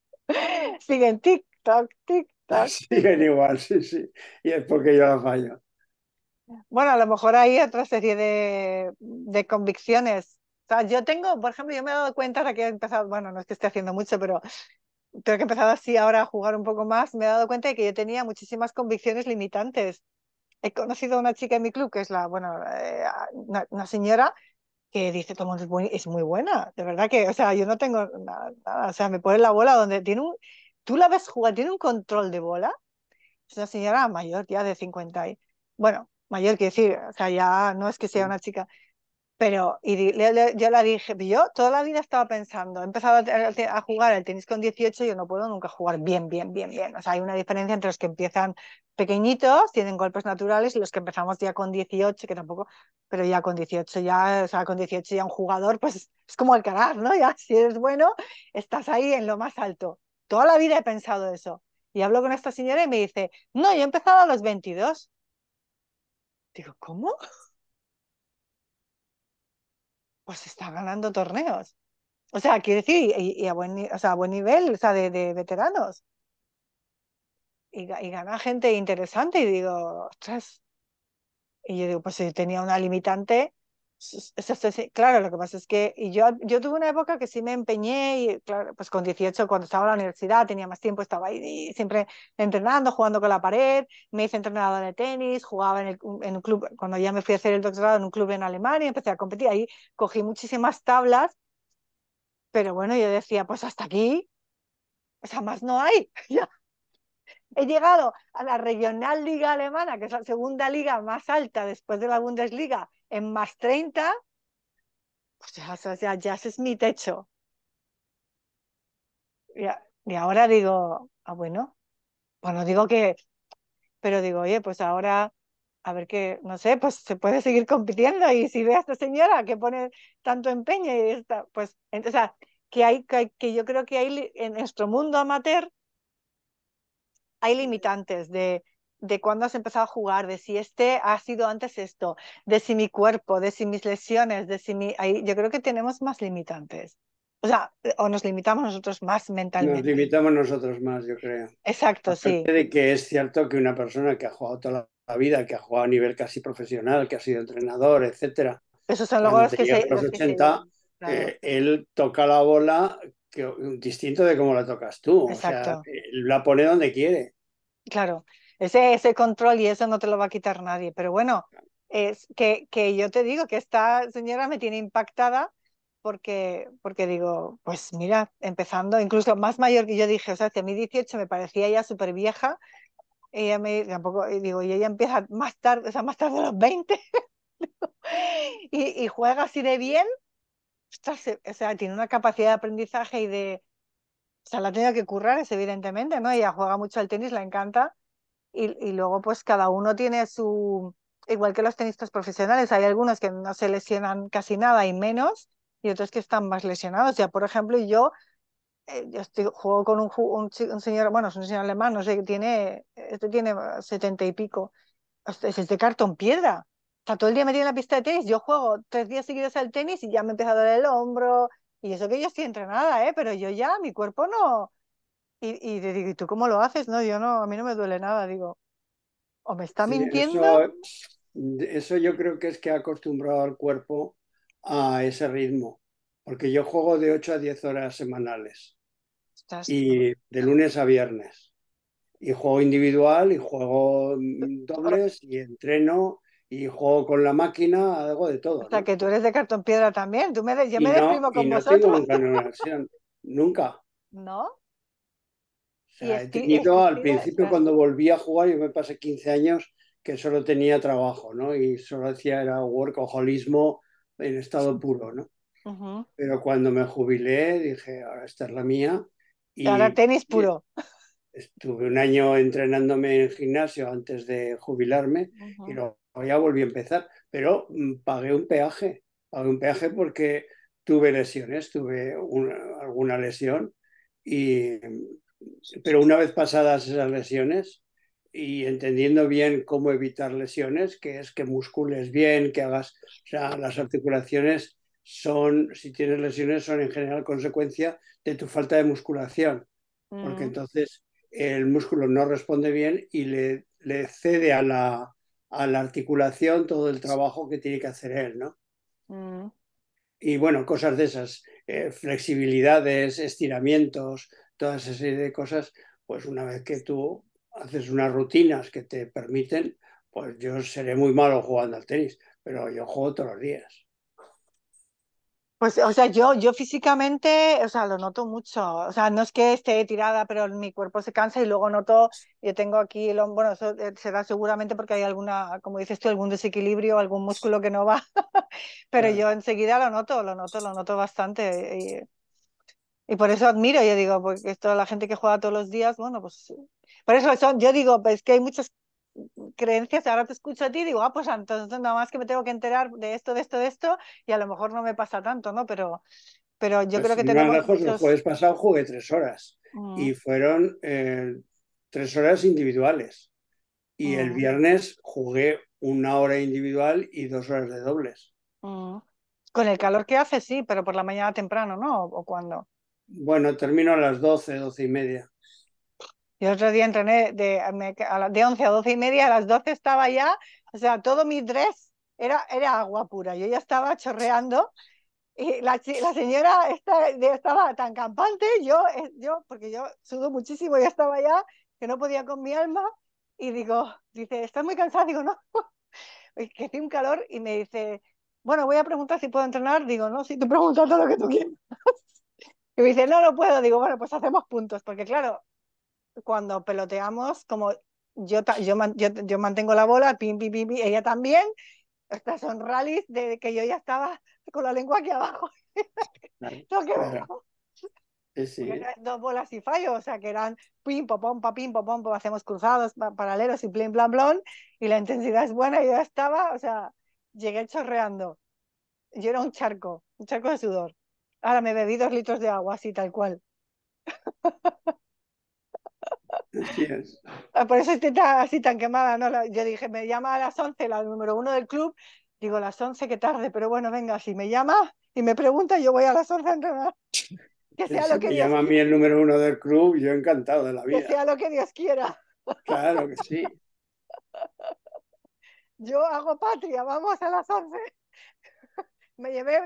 Siguen tic-tac, tic-tac. Siguen igual, sí, sí. Y es porque yo la fallo. Bueno, a lo mejor hay otra serie de, de convicciones o sea, yo tengo, por ejemplo, yo me he dado cuenta ahora que he empezado, bueno, no es que esté haciendo mucho, pero creo que he empezado así ahora a jugar un poco más, me he dado cuenta de que yo tenía muchísimas convicciones limitantes. He conocido a una chica en mi club, que es la, bueno, eh, una, señora que dice, todo es muy, es muy, buena, de verdad que, o sea, yo no tengo nada, o sea, me pone la bola donde tiene un, tú la ves jugar, tiene un control de bola, es una señora mayor, ya de 50 y, bueno, mayor que decir, o sea, ya no es que sea una chica, pero y yo la dije, yo toda la vida estaba pensando, he empezado a, jugar al tenis con 18 y yo no puedo nunca jugar bien, bien, bien, bien. O sea, hay una diferencia entre los que empiezan pequeñitos, tienen golpes naturales, y los que empezamos ya con 18, que tampoco, pero ya con 18 ya, o sea, con 18 ya un jugador, pues es como el carajo ¿no? Ya si eres bueno, estás ahí en lo más alto. Toda la vida he pensado eso. Y hablo con esta señora y me dice, no, yo he empezado a los 22. Digo, ¿cómo? Pues se está ganando torneos. O sea, quiere decir, y, a, buen, o sea, a buen nivel, o sea, de, veteranos. Y, y, gana gente interesante y digo, ostras. Y yo digo, pues si tenía una limitante, Claro, lo que pasa es que yo, yo tuve una época que sí me empeñé y claro, pues con 18 cuando estaba en la universidad tenía más tiempo, estaba ahí siempre entrenando, jugando con la pared, me hice entrenador de tenis, jugaba en, el, en un club, cuando ya me fui a hacer el doctorado en un club en Alemania, empecé a competir, ahí cogí muchísimas tablas, pero bueno, yo decía, pues hasta aquí, o sea, más no hay, ya. He llegado a la Regional Liga Alemana, que es la segunda liga más alta después de la Bundesliga, en más 30, pues ya, o sea, ya es mi techo. Y, ahora digo, ah, bueno, bueno, digo que, pero digo, oye, pues ahora a ver qué, no sé, pues se puede seguir compitiendo y si ve a esta señora que pone tanto empeño y está, pues, o sea, que, hay, que, yo creo que hay en nuestro mundo amateur hay limitantes de, de cuándo has empezado a jugar, de si este ha sido antes esto, de si mi cuerpo, de si mis lesiones, de si mi... Ahí, yo creo que tenemos más limitantes. O sea, o nos limitamos nosotros más mentalmente. Nos limitamos nosotros más, yo creo. Exacto, sí. De que es cierto que una persona que ha jugado toda la vida, que ha jugado a nivel casi profesional, que ha sido entrenador, etcétera. Esos son luego los que se. Eh, él toca la bola distinto de cómo la tocas tú. Exacto. Eh, la pone donde quiere. Claro. Ese, ese control y eso no te lo va a quitar nadie. Pero bueno, es que, que yo te digo que esta señora me tiene impactada porque, porque digo, pues mira, empezando, incluso más mayor que yo dije, o sea, que mi mí 18 me parecía ya súper vieja, ella me tampoco, digo, y ella empieza más tarde, o sea, más tarde de los 20, y, juega así de bien, o sea, tiene una capacidad de aprendizaje y de, o sea, la tenía que currar, evidentemente, ¿no? Ella juega mucho al tenis, la encanta, y, luego, pues cada uno tiene su, igual que los tenistas profesionales, hay algunos que no se lesionan casi nada y menos, y otros que están más lesionados. Ya, por ejemplo, yo, eh, yo estoy, juego con un, un, señor, bueno, es un señor alemán, no sé, tiene, este tiene setenta y pico, es de cartón piedra. Está todo el día metido en la pista de tenis, yo juego tres días seguidos al tenis y ya me empieza a doler el hombro, y eso que yo estoy entrenada, ¿eh? pero yo ya, mi cuerpo no, y, digo, tú cómo lo haces? No, yo no, a mí no me duele nada. Digo, o me está mintiendo. Eso, yo creo que es que ha acostumbrado al cuerpo a ese ritmo, porque yo juego de 8 a 10 horas semanales y de lunes a viernes. Y juego individual y juego dobles y entreno y juego con la máquina, hago de todo. O sea, que tú eres de cartón piedra también, tú me, yo me no, con no vosotros. nunca, nunca. ¿No? al principio cuando volví a jugar, yo me pasé 15 años que solo tenía trabajo, ¿no? Y solo hacía era workaholismo en estado puro, ¿no? Pero cuando me jubilé dije, ahora esta es la mía. Y ahora tenis puro. Estuve un año entrenándome en gimnasio antes de jubilarme y luego ya volví a empezar, pero mm, pagué un peaje, pagué un peaje porque tuve lesiones, tuve alguna lesión y pero una vez pasadas esas lesiones y entendiendo bien cómo evitar lesiones, que es que muscules bien, que hagas, o sea, las articulaciones son, si tienes lesiones, son en general consecuencia de tu falta de musculación, porque mm. entonces el músculo no responde bien y le, cede a la, a la, articulación todo el trabajo que tiene que hacer él, ¿no? Mm. Y bueno, cosas de esas, eh, flexibilidades, estiramientos, toda esa serie de cosas, pues una vez que tú haces unas rutinas que te permiten, pues yo seré muy malo jugando al tenis, pero yo juego todos los días. Pues, o sea, yo, yo físicamente, o sea, lo noto mucho. O sea, no es que esté tirada, pero mi cuerpo se cansa y luego noto, yo tengo aquí, el, bueno, eso eh, da seguramente porque hay alguna, como dices tú, algún desequilibrio, algún músculo que no va, pero yo enseguida lo noto, lo noto, lo noto bastante. Eh, y, y por eso admiro, yo digo, porque toda la gente que juega todos los días, bueno, pues por eso yo digo, pues que hay muchas creencias, ahora te escucho a ti y digo, ah, pues entonces nada más que me tengo que enterar de esto, de esto, de esto, y a lo mejor no me pasa tanto, ¿no? Pero, pero yo pues creo que tenemos... Lejos, muchos... El jueves pasado jugué tres horas mm. y fueron eh, tres horas individuales. Y el mm. viernes jugué una hora individual y dos horas de dobles. Mm. Con el calor que hace, sí, pero por la mañana temprano, ¿no? ¿O, cuando... Bueno, termino a las 12, 12 y media. Yo otro día entrené de, de 11 a 12 y media, a las 12 estaba ya, o sea, todo mi dress era, era agua pura, yo ya estaba chorreando y la, la señora esta, estaba tan campante, yo, eh, yo, porque yo sudo muchísimo, ya estaba ya, que no podía con mi alma y digo, dice, ¿estás muy cansada? Digo, no, que tiene un calor y me dice, bueno, voy a preguntar si puedo entrenar, digo, no, si tú preguntas todo lo que tú quieras. Y me dice, no, no puedo. Digo, bueno, pues hacemos puntos, porque claro, cuando peloteamos, como yo, yo, yo, yo mantengo la bola, pim, pim, pim, ella también. Estas son rallies de que yo ya estaba con la lengua aquí abajo. Dos bolas y fallo, o sea que eran pim, popom, pa, pim, popom, pues hacemos cruzados, paralelos y plim, plam, blon, y la intensidad es buena y ya estaba, o sea, llegué chorreando. Yo era un charco, un charco de sudor. Ahora me bebí dos litros de agua, así tal cual. Ah, por eso estoy así tan quemada, ¿no? Yo dije, me llama a las 11, la número uno del club. Digo, las 11, qué tarde, pero bueno, venga, si me llama y me pregunta, yo voy a las 11 a entrenar. Que sea lo que Dios llama quiera. a mí el número uno del club, yo encantado de la vida. Que sea lo que Dios quiera. Claro que sí. Yo hago patria, vamos a las 11 me llevé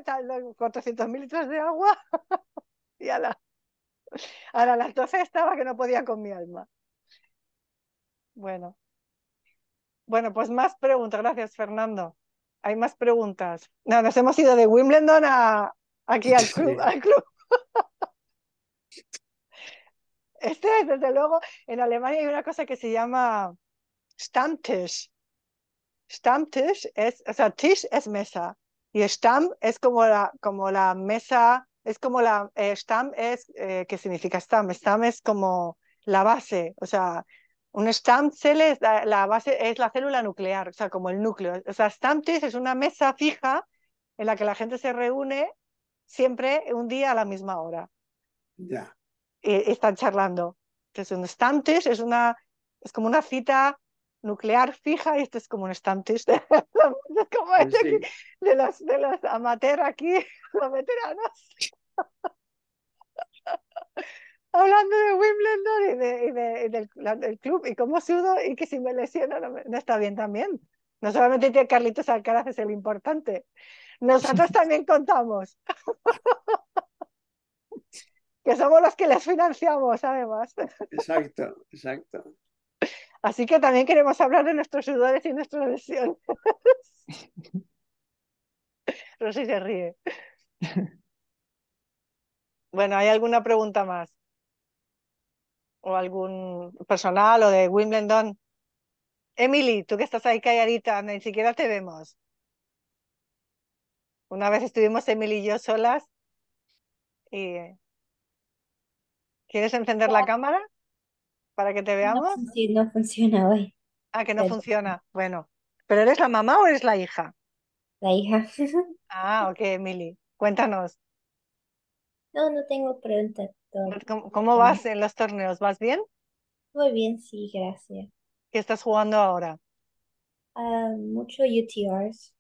400 mil litros de agua y a, la, las 12 estaba que no podía con mi alma. Bueno. Bueno, pues más preguntas. Gracias, Fernando. Hay más preguntas. No, nos hemos ido de Wimbledon a, aquí al club. Al club. Este, desde luego, en Alemania hay una cosa que se llama Stammtisch. Stammtisch es, o sea, Tisch es mesa. Y stam es como la, como la mesa, es como la, eh, stam es, eh, ¿qué significa stam stam es como la base, o sea, un stam cell es la, base, es la célula nuclear, o sea, como el núcleo. O sea, Stamp es una mesa fija en la que la gente se reúne siempre un día a la misma hora. Ya. Y, están charlando. Entonces, un Stamp es una, es como una cita nuclear fija, y esto es como un estante es como este de, los, de amateurs aquí, los veteranos. Hablando de Wimbledon y, de, del, club y cómo sudo y que si me lesiono no, no está bien también. No solamente tiene Carlitos Alcaraz es el importante. Nosotros también contamos. que somos los que les financiamos, además. Exacto, exacto. Así que también queremos hablar de nuestros sudores y nuestras lesiones. Rosy se ríe. Bueno, ¿hay alguna pregunta más? ¿O algún personal o de Wimbledon? Emily, tú que estás ahí calladita, ni siquiera te vemos. Una vez estuvimos Emily y yo solas. Y... Eh, ¿Quieres encender la cámara? para que te veamos? No, sí, no funciona hoy. Ah, que no funciona. Bueno. ¿Pero eres la mamá o eres la hija? La hija. ah, ok, Mili. Cuéntanos. No, no tengo preguntas. ¿Cómo, vas en los torneos? ¿Vas bien? Muy bien, sí, gracias. ¿Qué estás jugando ahora? Ah, mucho UTRs.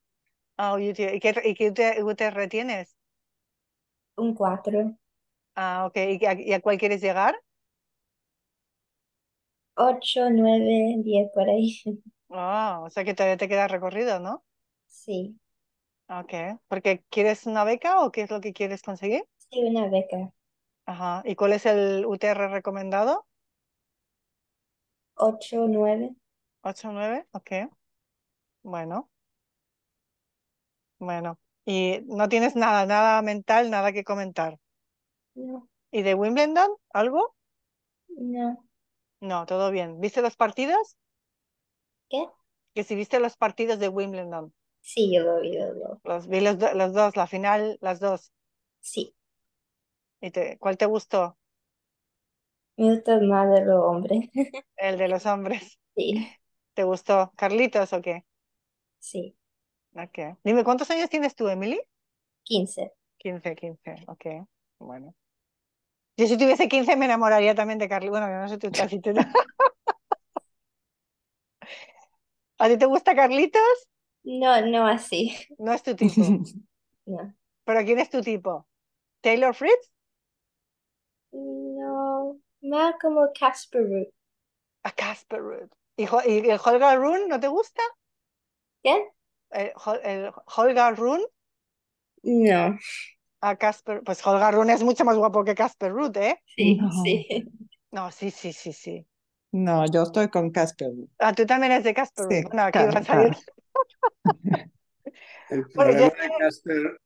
Ah, ¿Y qué, UTR, tienes? Un 4. Ah, ok. ¿Y a cuál quieres llegar? 8, 9, 10 por ahí. Ah, o sea que todavía te queda recorrido, ¿no? Sí. okay porque ¿quieres una beca o qué es lo que quieres conseguir? Sí, una beca. Ajá, ¿y cuál es el UTR recomendado? 8, 9. 8, 9, okay Bueno. Bueno, y no tienes nada, nada mental, nada que comentar. No. ¿Y de Wimbledon? ¿Algo? No. No, todo bien. ¿Viste los partidos? ¿Qué? Que si viste los partidos de Wimbledon. Sí, yo lo vi los dos. Los vi los, dos, la final, las dos. Sí. ¿Y te, cuál te gustó? Me gustó más de los hombres. El de los hombres. Sí. ¿Te gustó Carlitos o qué? Sí. Ok. Dime, ¿cuántos años tienes tú, Emily? 15. 15, 15, ok. Bueno. Yo si tuviese 15 me enamoraría también de Carlitos. Bueno, yo no sé tu casi ¿A ti te gusta Carlitos? No, no así. No es tu tipo. no. ¿Pero quién es tu tipo? ¿Taylor Fritz? No, más como Casper Root. A ah, Casper Root. ¿Y, el Holger Rune no te gusta? ¿Qué? ¿El, el Holger Rune? No pues Holgar Rune es mucho más guapo que Casper Ruth, ¿eh? Sí, sí. No, sí, sí, sí, sí. No, yo estoy con Casper. Ah, tú también eres de Casper. Ruth aquí a salir. El problema de Casper,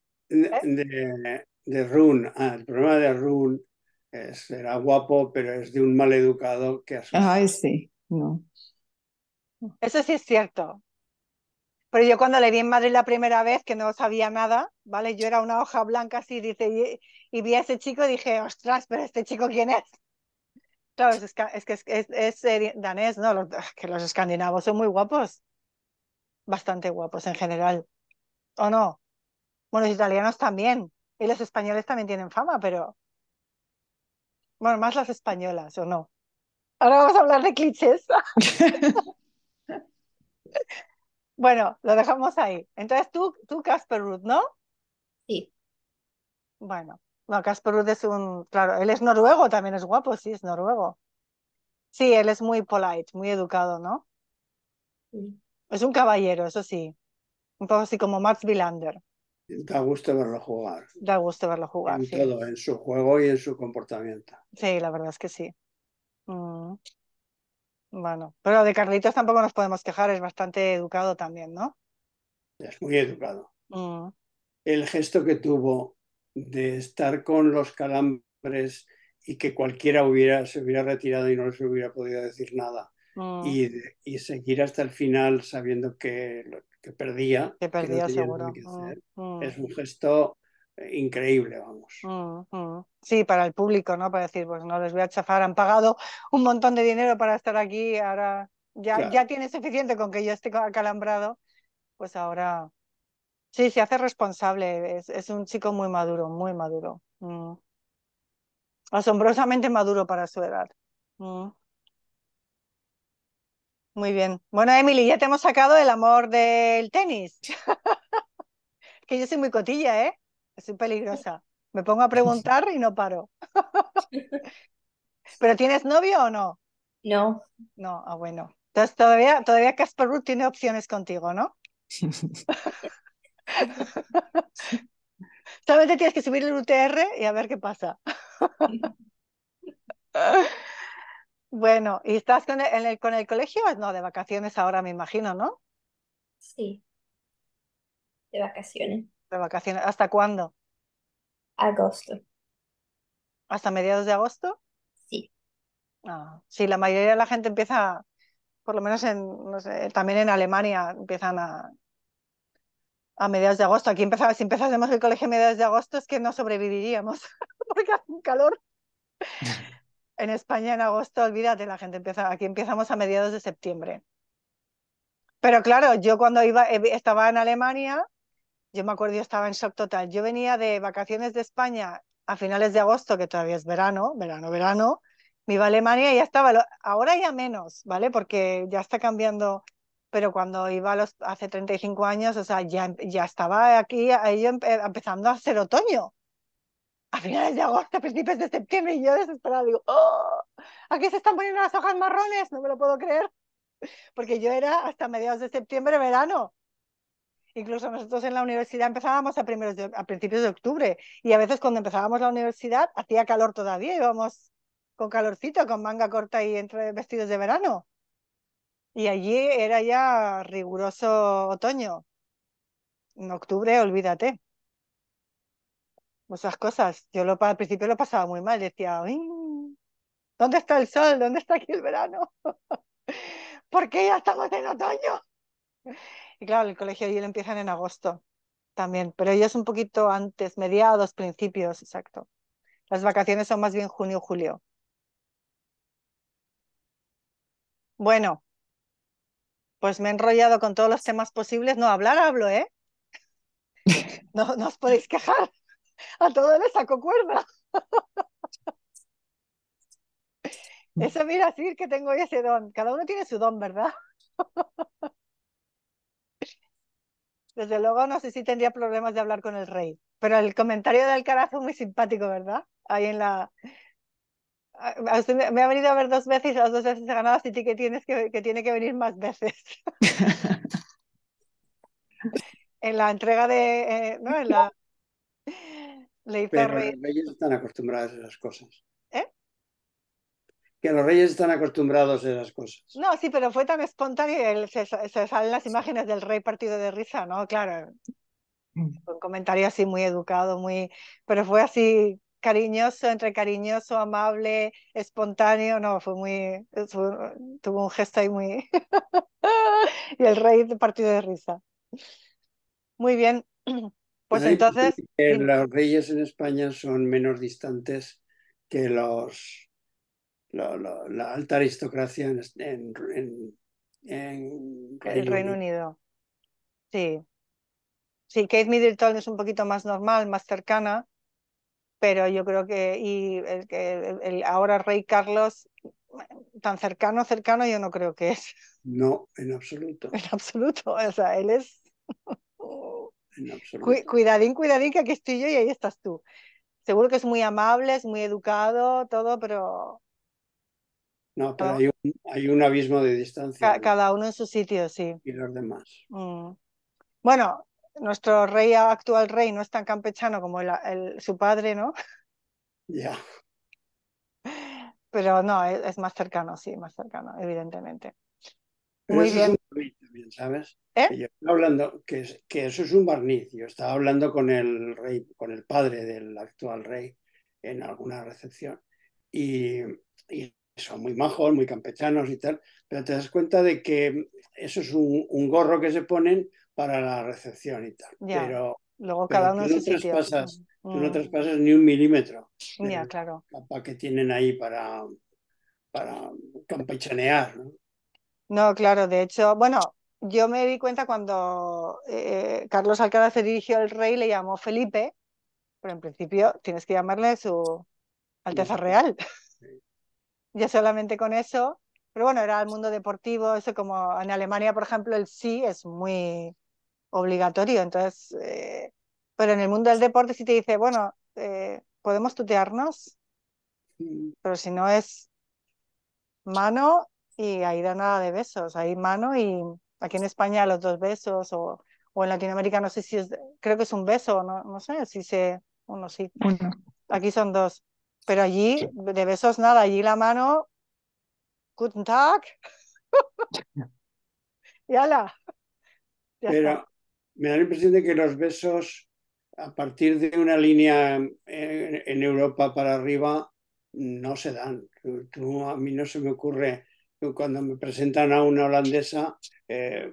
¿Eh? Rune, ah, el problema de Rune era guapo, pero es de un mal educado que asusta. Ay, sí, no. Eso sí es cierto. Pero yo cuando le vi en Madrid la primera vez, que no sabía nada, ¿vale? Yo era una hoja blanca así, dice, y, vi a ese chico y dije, ostras, pero este chico, ¿quién es? Claro, es, que es, eh, danés, ¿no? que los escandinavos son muy guapos. Bastante guapos en general. ¿O no? Bueno, los italianos también. Y los españoles también tienen fama, pero... Bueno, más las españolas, ¿o no? Ahora vamos a hablar de clichés. Bueno, lo dejamos ahí. Entonces tú, tú Casper Ruth, ¿no? Sí. Bueno, Casper Ruth es un, claro, él es noruego, también es guapo, sí, es noruego. Sí, él es muy polite, muy educado, ¿no? Es un caballero, eso sí. Un poco así como Max Villander. Da gusto verlo jugar. Da gusto verlo jugar. En todo, en su juego y en su comportamiento. Sí, la verdad es que sí. Mm. Bueno, pero de Carlitos tampoco nos podemos quejar, es bastante educado también, ¿no? Es muy educado. Mm. El gesto que tuvo de estar con los calambres y que cualquiera hubiera, se hubiera retirado y no se hubiera podido decir nada. Mm. Y, seguir hasta el final sabiendo que, que perdía. Que perdía seguro. Mm, es un gesto increíble, vamos. Sí, para el público, ¿no? Para decir, pues no les voy a chafar, han pagado un montón de dinero para estar aquí, ahora ya, ya tiene suficiente con que yo esté acalambrado, pues ahora sí, se hace responsable, es, un chico muy maduro, muy maduro. Mm. Asombrosamente maduro para su edad. Mm. Muy bien. Bueno, Emily, ya te hemos sacado el amor del tenis. que yo soy muy cotilla, ¿eh? soy peligrosa. Me pongo a preguntar y no paro. ¿Pero tienes novio o no? No. No, ah, bueno. Entonces todavía, todavía Casper Ruth tiene opciones contigo, ¿no? Solamente tienes que subir el UTR y a ver qué pasa. bueno, ¿y estás el, con el colegio? No, de vacaciones ahora me imagino, ¿no? Sí. De vacaciones vacaciones. ¿Hasta cuándo? Agosto. ¿Hasta mediados de agosto? Sí. Ah, sí, la mayoría de la gente empieza, por lo menos en, también en Alemania empiezan a, a mediados de agosto. Aquí empezaba, si empezásemos el colegio a mediados de agosto es que no sobreviviríamos porque hace un calor. en España en agosto, olvídate, la gente empieza, aquí empezamos a mediados de septiembre. Pero claro, yo cuando iba, eh, estaba en Alemania, yo me acuerdo, yo estaba en shock total. Yo venía de vacaciones de España a finales de agosto, que todavía es verano, verano, verano. Me iba a Alemania y ya estaba, ahora ya menos, ¿vale? Porque ya está cambiando pero cuando iba hace 35 años, o sea, ya, ya estaba aquí empezando a ser otoño. A finales de agosto, principios de septiembre, y yo desesperada digo, ¡oh! Aquí se están poniendo las hojas marrones, no me lo puedo creer. Porque yo era hasta mediados de septiembre verano. Incluso nosotros en la universidad empezábamos a, primeros a principios de octubre y a veces cuando empezábamos la universidad hacía calor todavía, íbamos con calorcito, con manga corta y entre vestidos de verano. Y allí era ya riguroso otoño. En octubre, olvídate. Muchas cosas. Yo lo, al principio lo pasaba muy mal, decía, ¿dónde está el sol? ¿Dónde está aquí el verano? ¿Por qué ya estamos en otoño? Y claro, el colegio y él empiezan en agosto también, pero ellos un poquito antes, mediados, principios, exacto. Las vacaciones son más bien junio, julio. Bueno, pues me he enrollado con todos los temas posibles. No, hablar hablo, ¿eh? No, no os podéis quejar. A todo le saco cuerda. Mm. Eso mira, sí, que tengo ese don. Cada uno tiene su don, ¿verdad? Desde luego, no sé si tendría problemas de hablar con el rey. Pero el comentario de Alcaraz fue muy simpático, ¿verdad? Ahí en la. Me ha venido a ver dos veces y las dos veces he ganado, así que tienes que, tiene que venir más veces. en la entrega de. Eh, ¿no? en la... Pero ellos están acostumbrados a esas cosas que los reyes están acostumbrados a esas cosas. No, sí, pero fue tan espontáneo, se, salen las imágenes del rey partido de risa, ¿no? Claro, mm. un comentario así muy educado, muy, pero fue así cariñoso, entre cariñoso, amable, espontáneo, no, fue muy, tuvo un gesto ahí muy, y el rey partido de risa. Muy bien, pues entonces... Los reyes en España son menos distantes que los la alta aristocracia en, el Reino Unido. Sí. Sí, Kate Middleton es un poquito más normal, más cercana, pero yo creo que y el, ahora Rey Carlos, tan cercano, cercano, yo no creo que es. No, en absoluto. En absoluto, o sea, él es... cuidadín, cuidadín, que aquí estoy yo y ahí estás tú. Seguro que es muy amable, es muy educado, todo, pero no, pero hay un, hay un, abismo de distancia. Cada uno en su sitio, sí. Y los demás. Mm. Bueno, nuestro rey, actual rey, no es tan campechano como el, su padre, ¿no? Ya. Pero no, e, es, más cercano, sí, más cercano, evidentemente. Muy bien. ¿sabes? ¿Eh? hablando, que, que eso es un barniz. Yo estaba hablando con el rey, con el padre del actual rey en alguna recepción. y son muy majos, muy campechanos y tal, pero te das cuenta de que eso es un, gorro que se ponen para la recepción y tal. Pero luego cada uno tú no, traspasas, tú no mm. traspasas ni un milímetro. Ya, claro. Capa que tienen ahí para, para campechanear. ¿no? claro, de hecho, bueno, yo me di cuenta cuando eh, eh Carlos Alcaraz dirigió al Rey, le llamó Felipe, pero en principio tienes que llamarle su Alteza Real. ya solamente con eso. Pero bueno, era el mundo deportivo, eso como en Alemania, por ejemplo, el sí es muy obligatorio. Entonces, eh, pero en el mundo del deporte sí te dice, bueno, eh, podemos tutearnos, pero si no es mano y ahí da nada de besos, ahí mano y aquí en España los dos besos o, en Latinoamérica no sé si es, creo que es un beso, no, no sé si se, uno sí, aquí son dos. Pero allí, de besos nada, allí la mano, Guten Tag. y Pero me da la impresión de que los besos, a partir de una línea eh, en, Europa para arriba, no se dan. a mí no se me ocurre cuando me presentan a una holandesa eh,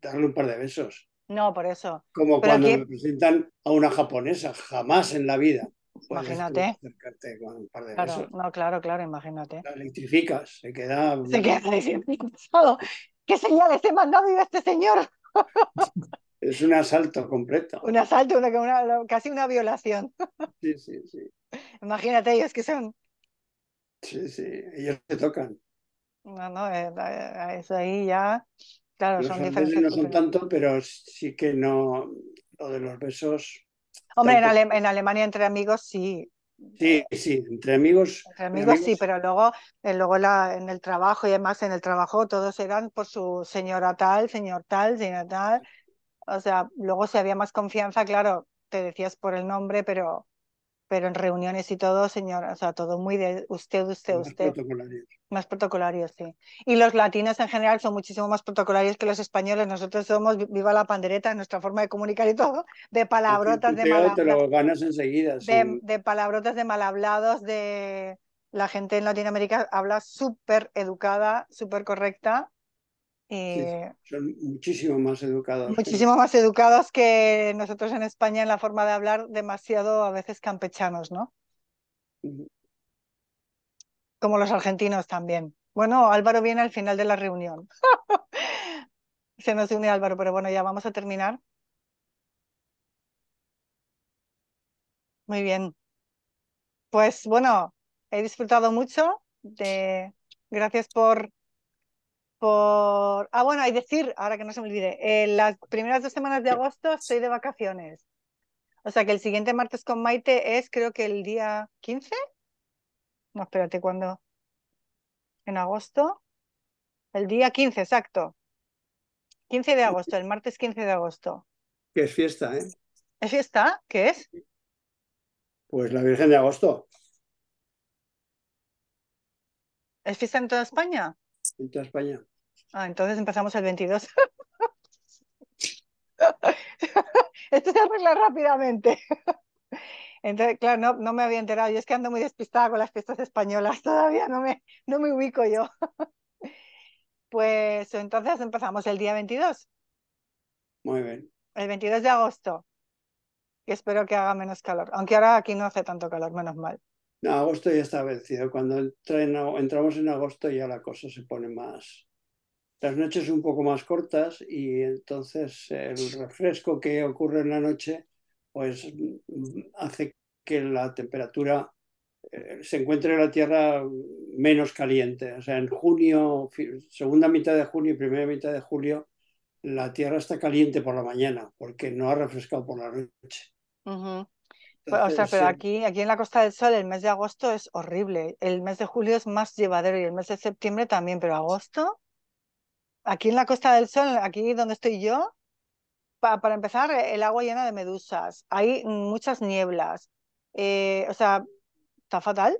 darle un par de besos. No, por eso. Como cuando me presentan a una japonesa, jamás en la vida. Imagínate. claro, no, claro, claro, imagínate. La electrificas, se queda. Se queda electrificado. ¿Qué señales he mandado a este señor? es un asalto completo. Un asalto, una, casi una violación. sí, sí, sí. Imagínate ellos que son. Sí, sí, ellos te tocan. No, no, eh, es ahí ya. Claro, son diferentes. No son tanto, pero sí que no. Lo de los besos Hombre, en, Alemania entre amigos sí. Sí, eh, sí, entre amigos. Entre amigos, sí, pero luego, eh, luego en el trabajo y además en el trabajo todos eran por su señora tal, señor tal, señora tal. O sea, luego si había más confianza, claro, te decías por el nombre, pero pero en reuniones y todo, señor, o sea, todo muy de usted, usted, más usted. Más protocolarios, sí. Y los latinos en general son muchísimo más protocolarios que los españoles. Nosotros somos, viva la pandereta, nuestra forma de comunicar y todo, de pues palabrotas, pues de mal te lo ganas enseguida. De, de, palabrotas, de mal hablados, de... La gente en Latinoamérica habla súper educada, súper correcta eh, son muchísimo más educados. Muchísimo más educados que nosotros en España en la forma de hablar, demasiado a veces campechanos, ¿no? Como los argentinos también. Bueno, Álvaro viene al final de la reunión. Se nos une Álvaro, pero bueno, ya vamos a terminar. Muy bien. Pues bueno, he disfrutado mucho. De... Gracias por por... Ah, bueno, hay decir, ahora que no se me olvide, en eh, las primeras dos semanas de agosto estoy de vacaciones. O sea que el siguiente martes con Maite es creo que el día 15. No, espérate, ¿cuándo? En agosto. El día 15, exacto. 15 de agosto, el martes 15 de agosto. Que es fiesta, ¿eh? ¿Es fiesta? ¿Qué es? Pues la Virgen de Agosto. ¿Es fiesta en toda España? En toda España. Ah, entonces empezamos el 22. Esto se arregla rápidamente. Entonces, claro, no, me había enterado. Yo es que ando muy despistada con las fiestas españolas. Todavía no me, no me ubico yo. Pues entonces empezamos el día 22. Muy bien. El 22 de agosto. Y espero que haga menos calor. Aunque ahora aquí no hace tanto calor, menos mal. No, agosto ya está vencido. Cuando entramos en agosto ya la cosa se pone más, las noches un poco más cortas y entonces el refresco que ocurre en la noche pues hace que la temperatura eh, se encuentre la Tierra menos caliente. O sea, en junio, segunda mitad de junio y primera mitad de julio, la Tierra está caliente por la mañana porque no ha refrescado por la noche. Pues, o sea, pero eh, aquí, aquí en la Costa del Sol el mes de agosto es horrible. El mes de julio es más llevadero y el mes de septiembre también, pero agosto aquí en la Costa del Sol, aquí donde estoy yo, para empezar, el agua llena de medusas, hay muchas nieblas, eh, o sea, está fatal.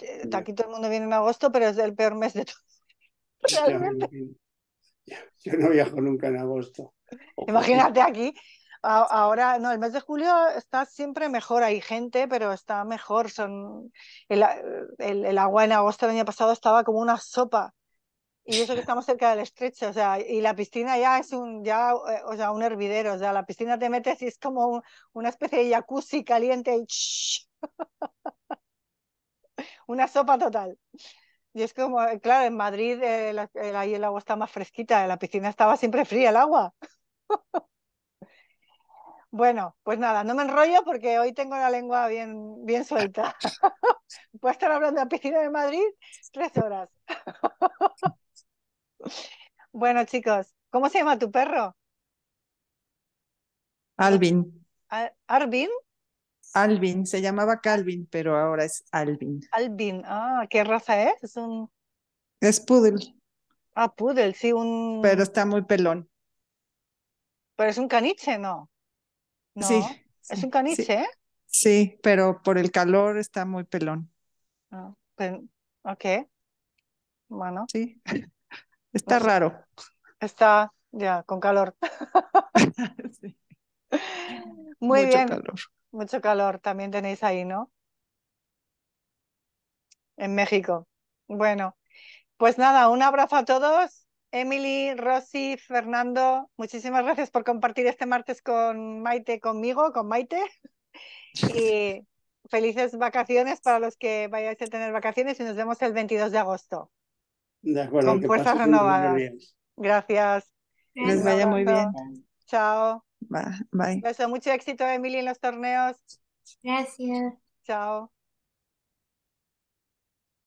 Eh, aquí todo el mundo viene en agosto, pero es el peor mes de todo. Yo no viajo nunca en agosto. Imagínate aquí. Ahora, no, el mes de julio está siempre mejor, hay gente, pero está mejor. Son el, eh, el, el agua en agosto del año pasado estaba como una sopa y eso que estamos cerca del estrecho, o sea, y la piscina ya es un, ya, eh, o sea, un hervidero, o sea, la piscina te metes y es como una especie de jacuzzi caliente y una sopa total. Y es como, eh, claro, en Madrid eh, ahí el agua está más fresquita, la piscina estaba siempre fría el agua. Bueno, pues nada, no me enrollo porque hoy tengo la lengua bien, bien suelta. Puedo estar hablando de la piscina de Madrid tres horas. Bueno, chicos, ¿cómo se llama tu perro? Alvin. ¿Alvin? Alvin, se llamaba Calvin, pero ahora es Alvin. Alvin, ah, ¿qué raza es? Es un... Es poodle. Ah, poodle, sí, un... Pero está muy pelón. Pero es un caniche, ¿no? Sí. Es un caniche, ¿eh? sí. pero por el calor está muy pelón. Ah, ok. Bueno. Sí. Está pues, raro. Está ya con calor. Muy Mucho bien. Calor. Mucho calor también tenéis ahí, ¿no? En México. Bueno, pues nada, un abrazo a todos. Emily, Rosy, Fernando, muchísimas gracias por compartir este martes con Maite, conmigo, con Maite. Y felices vacaciones para los que vayáis a tener vacaciones y nos vemos el 22 de agosto. De acuerdo, Con fuerzas renovadas. Gracias. Les vaya muy bien. Chao. Bye. Bye. mucho éxito, Emily, en los torneos. Gracias. Chao.